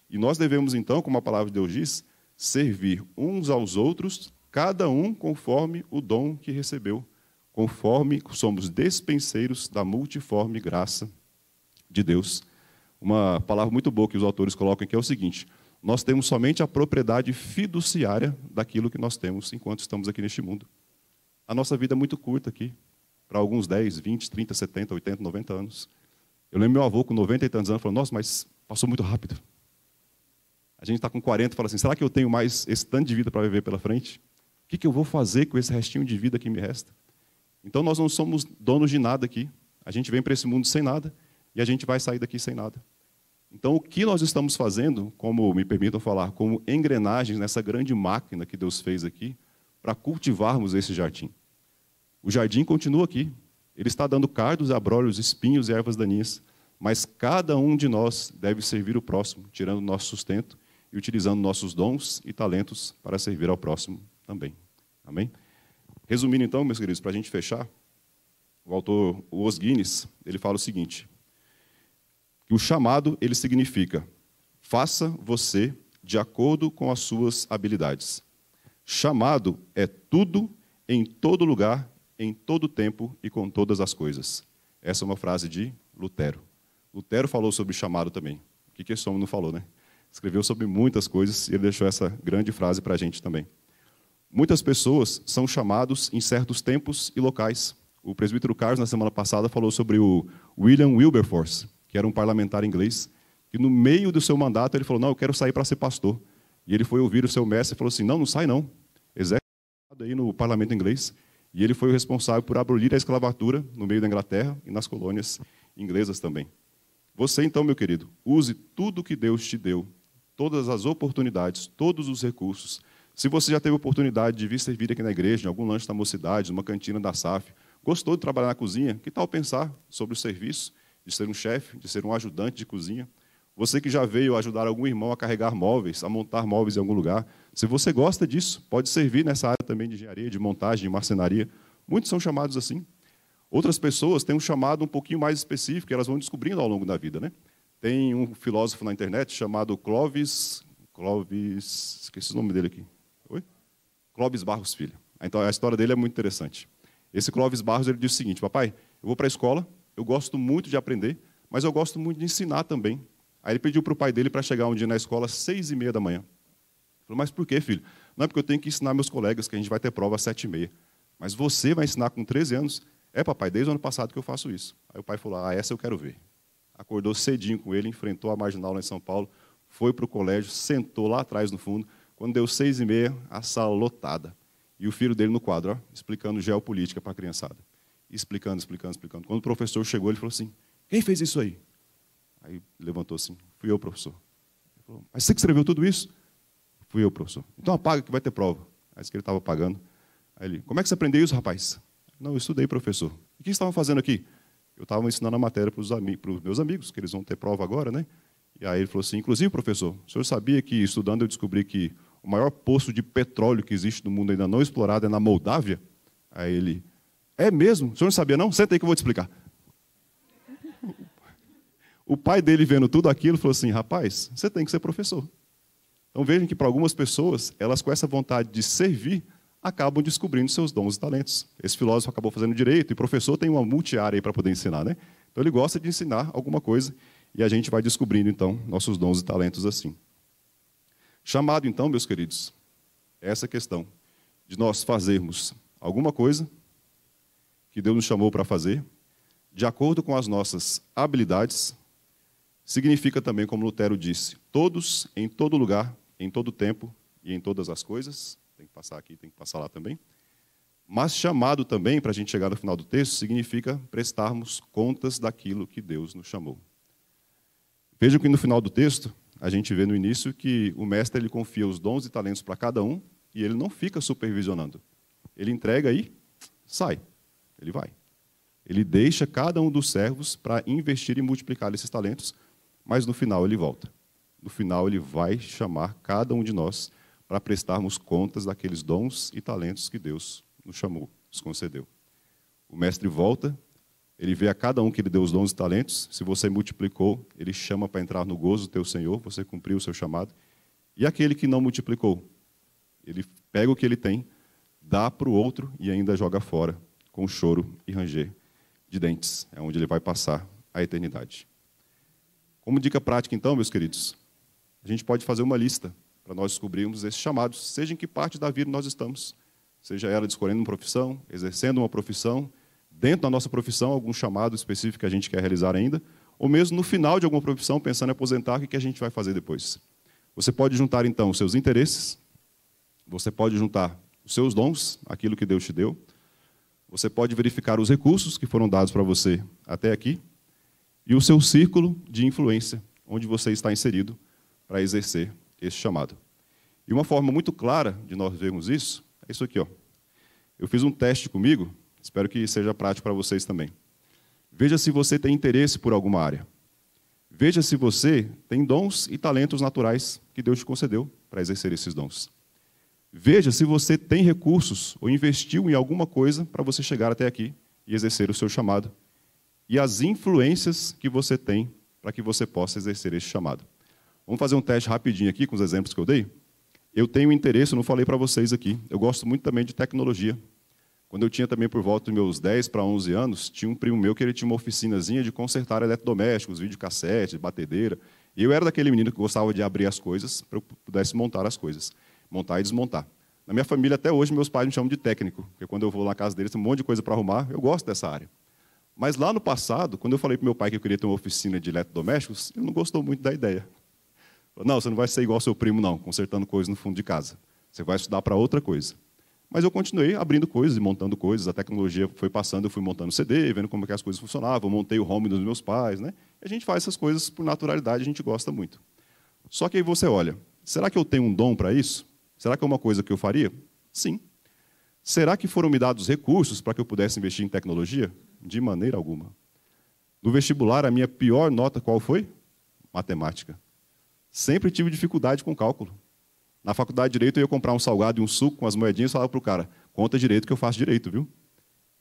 E nós devemos, então, como a palavra de Deus diz, servir uns aos outros, cada um conforme o dom que recebeu, conforme somos despenseiros da multiforme graça de Deus. Uma palavra muito boa que os autores colocam que é o seguinte: nós temos somente a propriedade fiduciária daquilo que nós temos enquanto estamos aqui neste mundo. A nossa vida é muito curta aqui, para alguns 10, 20, 30, 70, 80, 90 anos. Eu lembro meu avô com 90 e tantos anos falou: Nossa, mas passou muito rápido. A gente está com 40 e fala assim: será que eu tenho mais esse tanto de vida para viver pela frente? O que, que eu vou fazer com esse restinho de vida que me resta? Então nós não somos donos de nada aqui. A gente vem para esse mundo sem nada e a gente vai sair daqui sem nada. Então o que nós estamos fazendo, como me permitam falar, como engrenagens nessa grande máquina que Deus fez aqui, para cultivarmos esse jardim. O jardim continua aqui. Ele está dando cardos, abrolhos, espinhos e ervas daninhas. Mas cada um de nós deve servir o próximo, tirando o nosso sustento e utilizando nossos dons e talentos para servir ao próximo também. Amém? Resumindo então, meus queridos, para a gente fechar, o autor Os Guinness, ele fala o seguinte, que o chamado, ele significa, faça você de acordo com as suas habilidades. Chamado é tudo, em todo lugar, em todo tempo e com todas as coisas. Essa é uma frase de Lutero. Lutero falou sobre chamado também. O que, que homem não falou, né? Escreveu sobre muitas coisas e ele deixou essa grande frase para a gente também. Muitas pessoas são chamados em certos tempos e locais. O presbítero Carlos, na semana passada, falou sobre o William Wilberforce, que era um parlamentar inglês, que no meio do seu mandato ele falou: Não, eu quero sair para ser pastor. E ele foi ouvir o seu mestre e falou assim: Não, não sai não. Exército aí no parlamento inglês. E ele foi o responsável por abolir a escravatura no meio da Inglaterra e nas colônias inglesas também. Você, então, meu querido, use tudo que Deus te deu todas as oportunidades, todos os recursos. Se você já teve oportunidade de vir servir aqui na igreja, em algum lanche da mocidade, numa cantina da SAF, gostou de trabalhar na cozinha, que tal pensar sobre o serviço, de ser um chefe, de ser um ajudante de cozinha? Você que já veio ajudar algum irmão a carregar móveis, a montar móveis em algum lugar, se você gosta disso, pode servir nessa área também de engenharia, de montagem, de marcenaria. Muitos são chamados assim. Outras pessoas têm um chamado um pouquinho mais específico, que elas vão descobrindo ao longo da vida, né? Tem um filósofo na internet chamado Clovis. Clovis. Esqueci o nome dele aqui. Oi? Clovis Barros Filho. Então, a história dele é muito interessante. Esse Clovis Barros ele diz o seguinte: Papai, eu vou para a escola, eu gosto muito de aprender, mas eu gosto muito de ensinar também. Aí ele pediu para o pai dele para chegar um dia na escola às seis e meia da manhã. Ele falou, mas por quê, filho? Não é porque eu tenho que ensinar meus colegas que a gente vai ter prova às sete e meia. Mas você vai ensinar com 13 anos? É, papai, desde o ano passado que eu faço isso. Aí o pai falou, ah, essa eu quero ver acordou cedinho com ele, enfrentou a marginal lá em São Paulo, foi para o colégio, sentou lá atrás no fundo. Quando deu seis e meia, a sala lotada. E o filho dele no quadro, ó, explicando geopolítica para a criançada. Explicando, explicando, explicando. Quando o professor chegou, ele falou assim: Quem fez isso aí? Aí levantou assim: Fui eu, professor. Ele falou: Mas você que escreveu tudo isso? Fui eu, professor. Então apaga que vai ter prova. Aí disse que ele estava apagando. Aí ele: Como é que você aprendeu isso, rapaz? Não, eu estudei, professor. O que estavam fazendo aqui? eu estava ensinando a matéria para os ami meus amigos, que eles vão ter prova agora, né? E aí ele falou assim: inclusive, professor, o senhor sabia que estudando eu descobri que o maior poço de petróleo que existe no mundo ainda não explorado é na Moldávia? Aí ele: é mesmo? O senhor não sabia, não? Senta aí que eu vou te explicar. O pai dele, vendo tudo aquilo, falou assim: rapaz, você tem que ser professor. Então vejam que para algumas pessoas, elas com essa vontade de servir, acabam descobrindo seus dons e talentos. Esse filósofo acabou fazendo direito e professor tem uma multi para poder ensinar, né? Então ele gosta de ensinar alguma coisa e a gente vai descobrindo então nossos dons e talentos assim. Chamado então, meus queridos, essa questão de nós fazermos alguma coisa que Deus nos chamou para fazer, de acordo com as nossas habilidades, significa também, como Lutero disse, todos em todo lugar, em todo tempo e em todas as coisas tem que passar aqui, tem que passar lá também. Mas chamado também, para a gente chegar no final do texto, significa prestarmos contas daquilo que Deus nos chamou. Vejam que no final do texto, a gente vê no início que o mestre ele confia os dons e talentos para cada um e ele não fica supervisionando. Ele entrega e sai. Ele vai. Ele deixa cada um dos servos para investir e multiplicar esses talentos, mas no final ele volta. No final ele vai chamar cada um de nós para prestarmos contas daqueles dons e talentos que Deus nos chamou, nos concedeu. O mestre volta, ele vê a cada um que lhe deu os dons e talentos. Se você multiplicou, ele chama para entrar no gozo do teu Senhor, você cumpriu o seu chamado. E aquele que não multiplicou, ele pega o que ele tem, dá para o outro e ainda joga fora, com choro e ranger de dentes. É onde ele vai passar a eternidade. Como dica prática, então, meus queridos, a gente pode fazer uma lista para nós descobrirmos esse chamado, seja em que parte da vida nós estamos, seja ela escolhendo uma profissão, exercendo uma profissão, dentro da nossa profissão, algum chamado específico que a gente quer realizar ainda, ou mesmo no final de alguma profissão, pensando em aposentar, o que a gente vai fazer depois. Você pode juntar, então, os seus interesses, você pode juntar os seus dons, aquilo que Deus te deu, você pode verificar os recursos que foram dados para você até aqui e o seu círculo de influência, onde você está inserido para exercer esse chamado. E uma forma muito clara de nós vermos isso é isso aqui. Ó. Eu fiz um teste comigo, espero que seja prático para vocês também. Veja se você tem interesse por alguma área. Veja se você tem dons e talentos naturais que Deus te concedeu para exercer esses dons. Veja se você tem recursos ou investiu em alguma coisa para você chegar até aqui e exercer o seu chamado. E as influências que você tem para que você possa exercer esse chamado. Vamos fazer um teste rapidinho aqui com os exemplos que eu dei? Eu tenho interesse, eu não falei para vocês aqui, eu gosto muito também de tecnologia. Quando eu tinha também por volta dos meus 10 para 11 anos, tinha um primo meu que ele tinha uma oficinazinha de consertar eletrodomésticos, videocassete, batedeira. E eu era daquele menino que gostava de abrir as coisas para eu pudesse montar as coisas, montar e desmontar. Na minha família, até hoje, meus pais me chamam de técnico, porque quando eu vou na casa deles tem um monte de coisa para arrumar, eu gosto dessa área. Mas lá no passado, quando eu falei para meu pai que eu queria ter uma oficina de eletrodomésticos, ele não gostou muito da ideia. Não, você não vai ser igual ao seu primo, não, consertando coisas no fundo de casa. Você vai estudar para outra coisa. Mas eu continuei abrindo coisas e montando coisas. A tecnologia foi passando, eu fui montando CD, vendo como é que as coisas funcionavam, montei o home dos meus pais. Né? E a gente faz essas coisas por naturalidade, a gente gosta muito. Só que aí você olha, será que eu tenho um dom para isso? Será que é uma coisa que eu faria? Sim. Será que foram me dados recursos para que eu pudesse investir em tecnologia? De maneira alguma. No vestibular, a minha pior nota qual foi? Matemática. Sempre tive dificuldade com cálculo. Na faculdade de Direito, eu ia comprar um salgado e um suco com as moedinhas e falava para o cara, conta direito que eu faço direito, viu?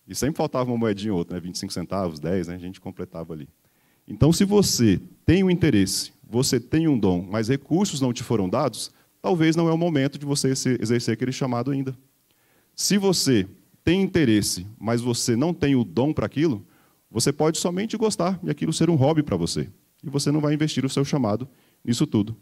E sempre faltava uma moedinha ou outra, né? 25 centavos, 10, né? a gente completava ali. Então, se você tem um interesse, você tem um dom, mas recursos não te foram dados, talvez não é o momento de você exercer aquele chamado ainda. Se você tem interesse, mas você não tem o dom para aquilo, você pode somente gostar e aquilo ser um hobby para você. E você não vai investir o seu chamado nisso tudo.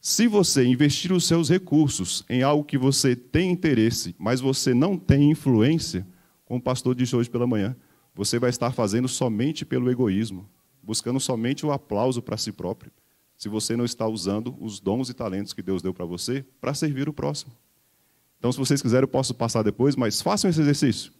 Se você investir os seus recursos em algo que você tem interesse, mas você não tem influência, como o pastor disse hoje pela manhã, você vai estar fazendo somente pelo egoísmo, buscando somente o aplauso para si próprio, se você não está usando os dons e talentos que Deus deu para você para servir o próximo. Então, se vocês quiserem, eu posso passar depois, mas façam esse exercício.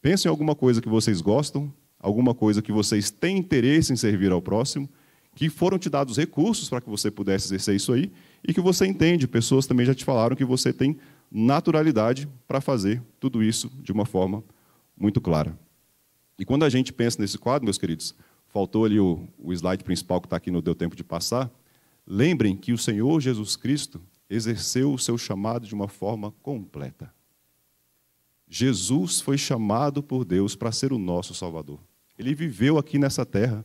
Pensem em alguma coisa que vocês gostam, alguma coisa que vocês têm interesse em servir ao próximo que foram te dados recursos para que você pudesse exercer isso aí e que você entende. Pessoas também já te falaram que você tem naturalidade para fazer tudo isso de uma forma muito clara. E quando a gente pensa nesse quadro, meus queridos, faltou ali o, o slide principal que está aqui, não deu tempo de passar. Lembrem que o Senhor Jesus Cristo exerceu o seu chamado de uma forma completa. Jesus foi chamado por Deus para ser o nosso Salvador. Ele viveu aqui nessa terra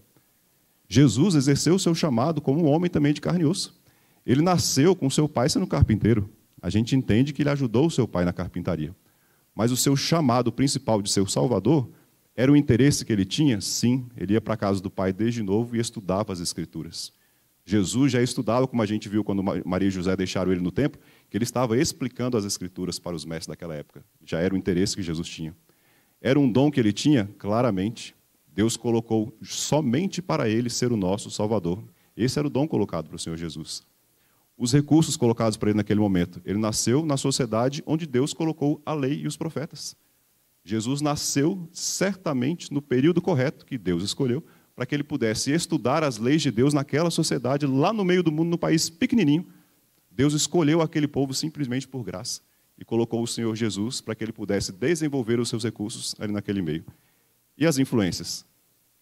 Jesus exerceu o seu chamado como um homem também de carne e osso. Ele nasceu com seu pai sendo carpinteiro. A gente entende que ele ajudou o seu pai na carpintaria. Mas o seu chamado principal de seu salvador era o interesse que ele tinha? Sim, ele ia para a casa do pai desde novo e estudava as escrituras. Jesus já estudava, como a gente viu quando Maria e José deixaram ele no templo, que ele estava explicando as escrituras para os mestres daquela época. Já era o interesse que Jesus tinha. Era um dom que ele tinha? Claramente. Deus colocou somente para ele ser o nosso Salvador. Esse era o dom colocado para o Senhor Jesus. Os recursos colocados para ele naquele momento. Ele nasceu na sociedade onde Deus colocou a lei e os profetas. Jesus nasceu certamente no período correto que Deus escolheu para que ele pudesse estudar as leis de Deus naquela sociedade, lá no meio do mundo, no país pequenininho. Deus escolheu aquele povo simplesmente por graça e colocou o Senhor Jesus para que ele pudesse desenvolver os seus recursos ali naquele meio. E as influências?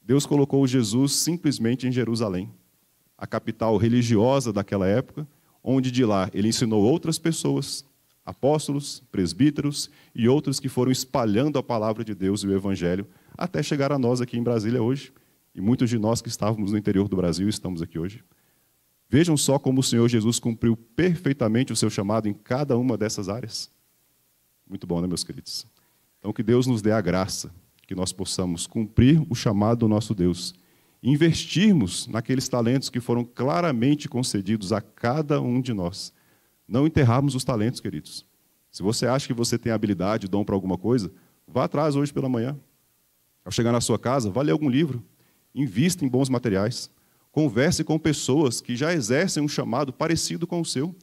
Deus colocou Jesus simplesmente em Jerusalém, a capital religiosa daquela época, onde de lá ele ensinou outras pessoas, apóstolos, presbíteros e outros que foram espalhando a palavra de Deus e o evangelho até chegar a nós aqui em Brasília hoje, e muitos de nós que estávamos no interior do Brasil estamos aqui hoje. Vejam só como o Senhor Jesus cumpriu perfeitamente o seu chamado em cada uma dessas áreas. Muito bom, né, meus queridos? Então, que Deus nos dê a graça que nós possamos cumprir o chamado do nosso Deus, investirmos naqueles talentos que foram claramente concedidos a cada um de nós. Não enterrarmos os talentos, queridos. Se você acha que você tem habilidade, dom para alguma coisa, vá atrás hoje pela manhã. Ao chegar na sua casa, vá ler algum livro, invista em bons materiais, converse com pessoas que já exercem um chamado parecido com o seu.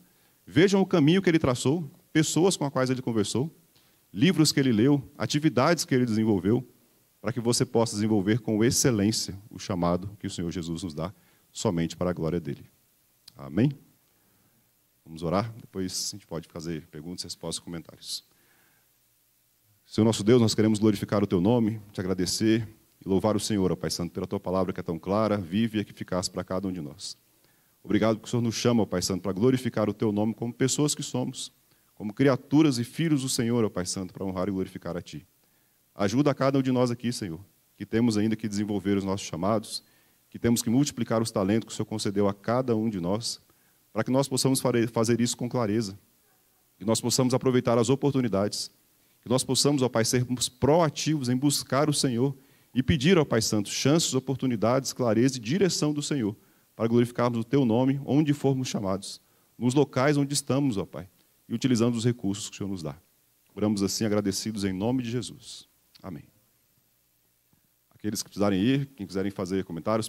Vejam o caminho que ele traçou, pessoas com as quais ele conversou, livros que ele leu, atividades que ele desenvolveu, para que você possa desenvolver com excelência o chamado que o Senhor Jesus nos dá, somente para a glória dele. Amém? Vamos orar, depois a gente pode fazer perguntas, respostas, comentários. Senhor nosso Deus, nós queremos glorificar o teu nome, te agradecer e louvar o Senhor, ó Pai Santo, pela tua palavra que é tão clara, viva e eficaz para cada um de nós. Obrigado que o Senhor nos chama, ó Pai Santo, para glorificar o teu nome como pessoas que somos, como criaturas e filhos do Senhor, ó Pai Santo, para honrar e glorificar a ti. Ajuda a cada um de nós aqui, Senhor, que temos ainda que desenvolver os nossos chamados, que temos que multiplicar os talentos que o Senhor concedeu a cada um de nós, para que nós possamos fazer isso com clareza, que nós possamos aproveitar as oportunidades, que nós possamos, ó Pai, sermos proativos em buscar o Senhor e pedir ao Pai Santo chances, oportunidades, clareza e direção do Senhor para glorificarmos o Teu nome onde formos chamados, nos locais onde estamos, ó Pai, e utilizando os recursos que o Senhor nos dá. Oramos assim agradecidos em nome de Jesus. Amém. Aqueles que precisarem ir, quem quiserem fazer comentários,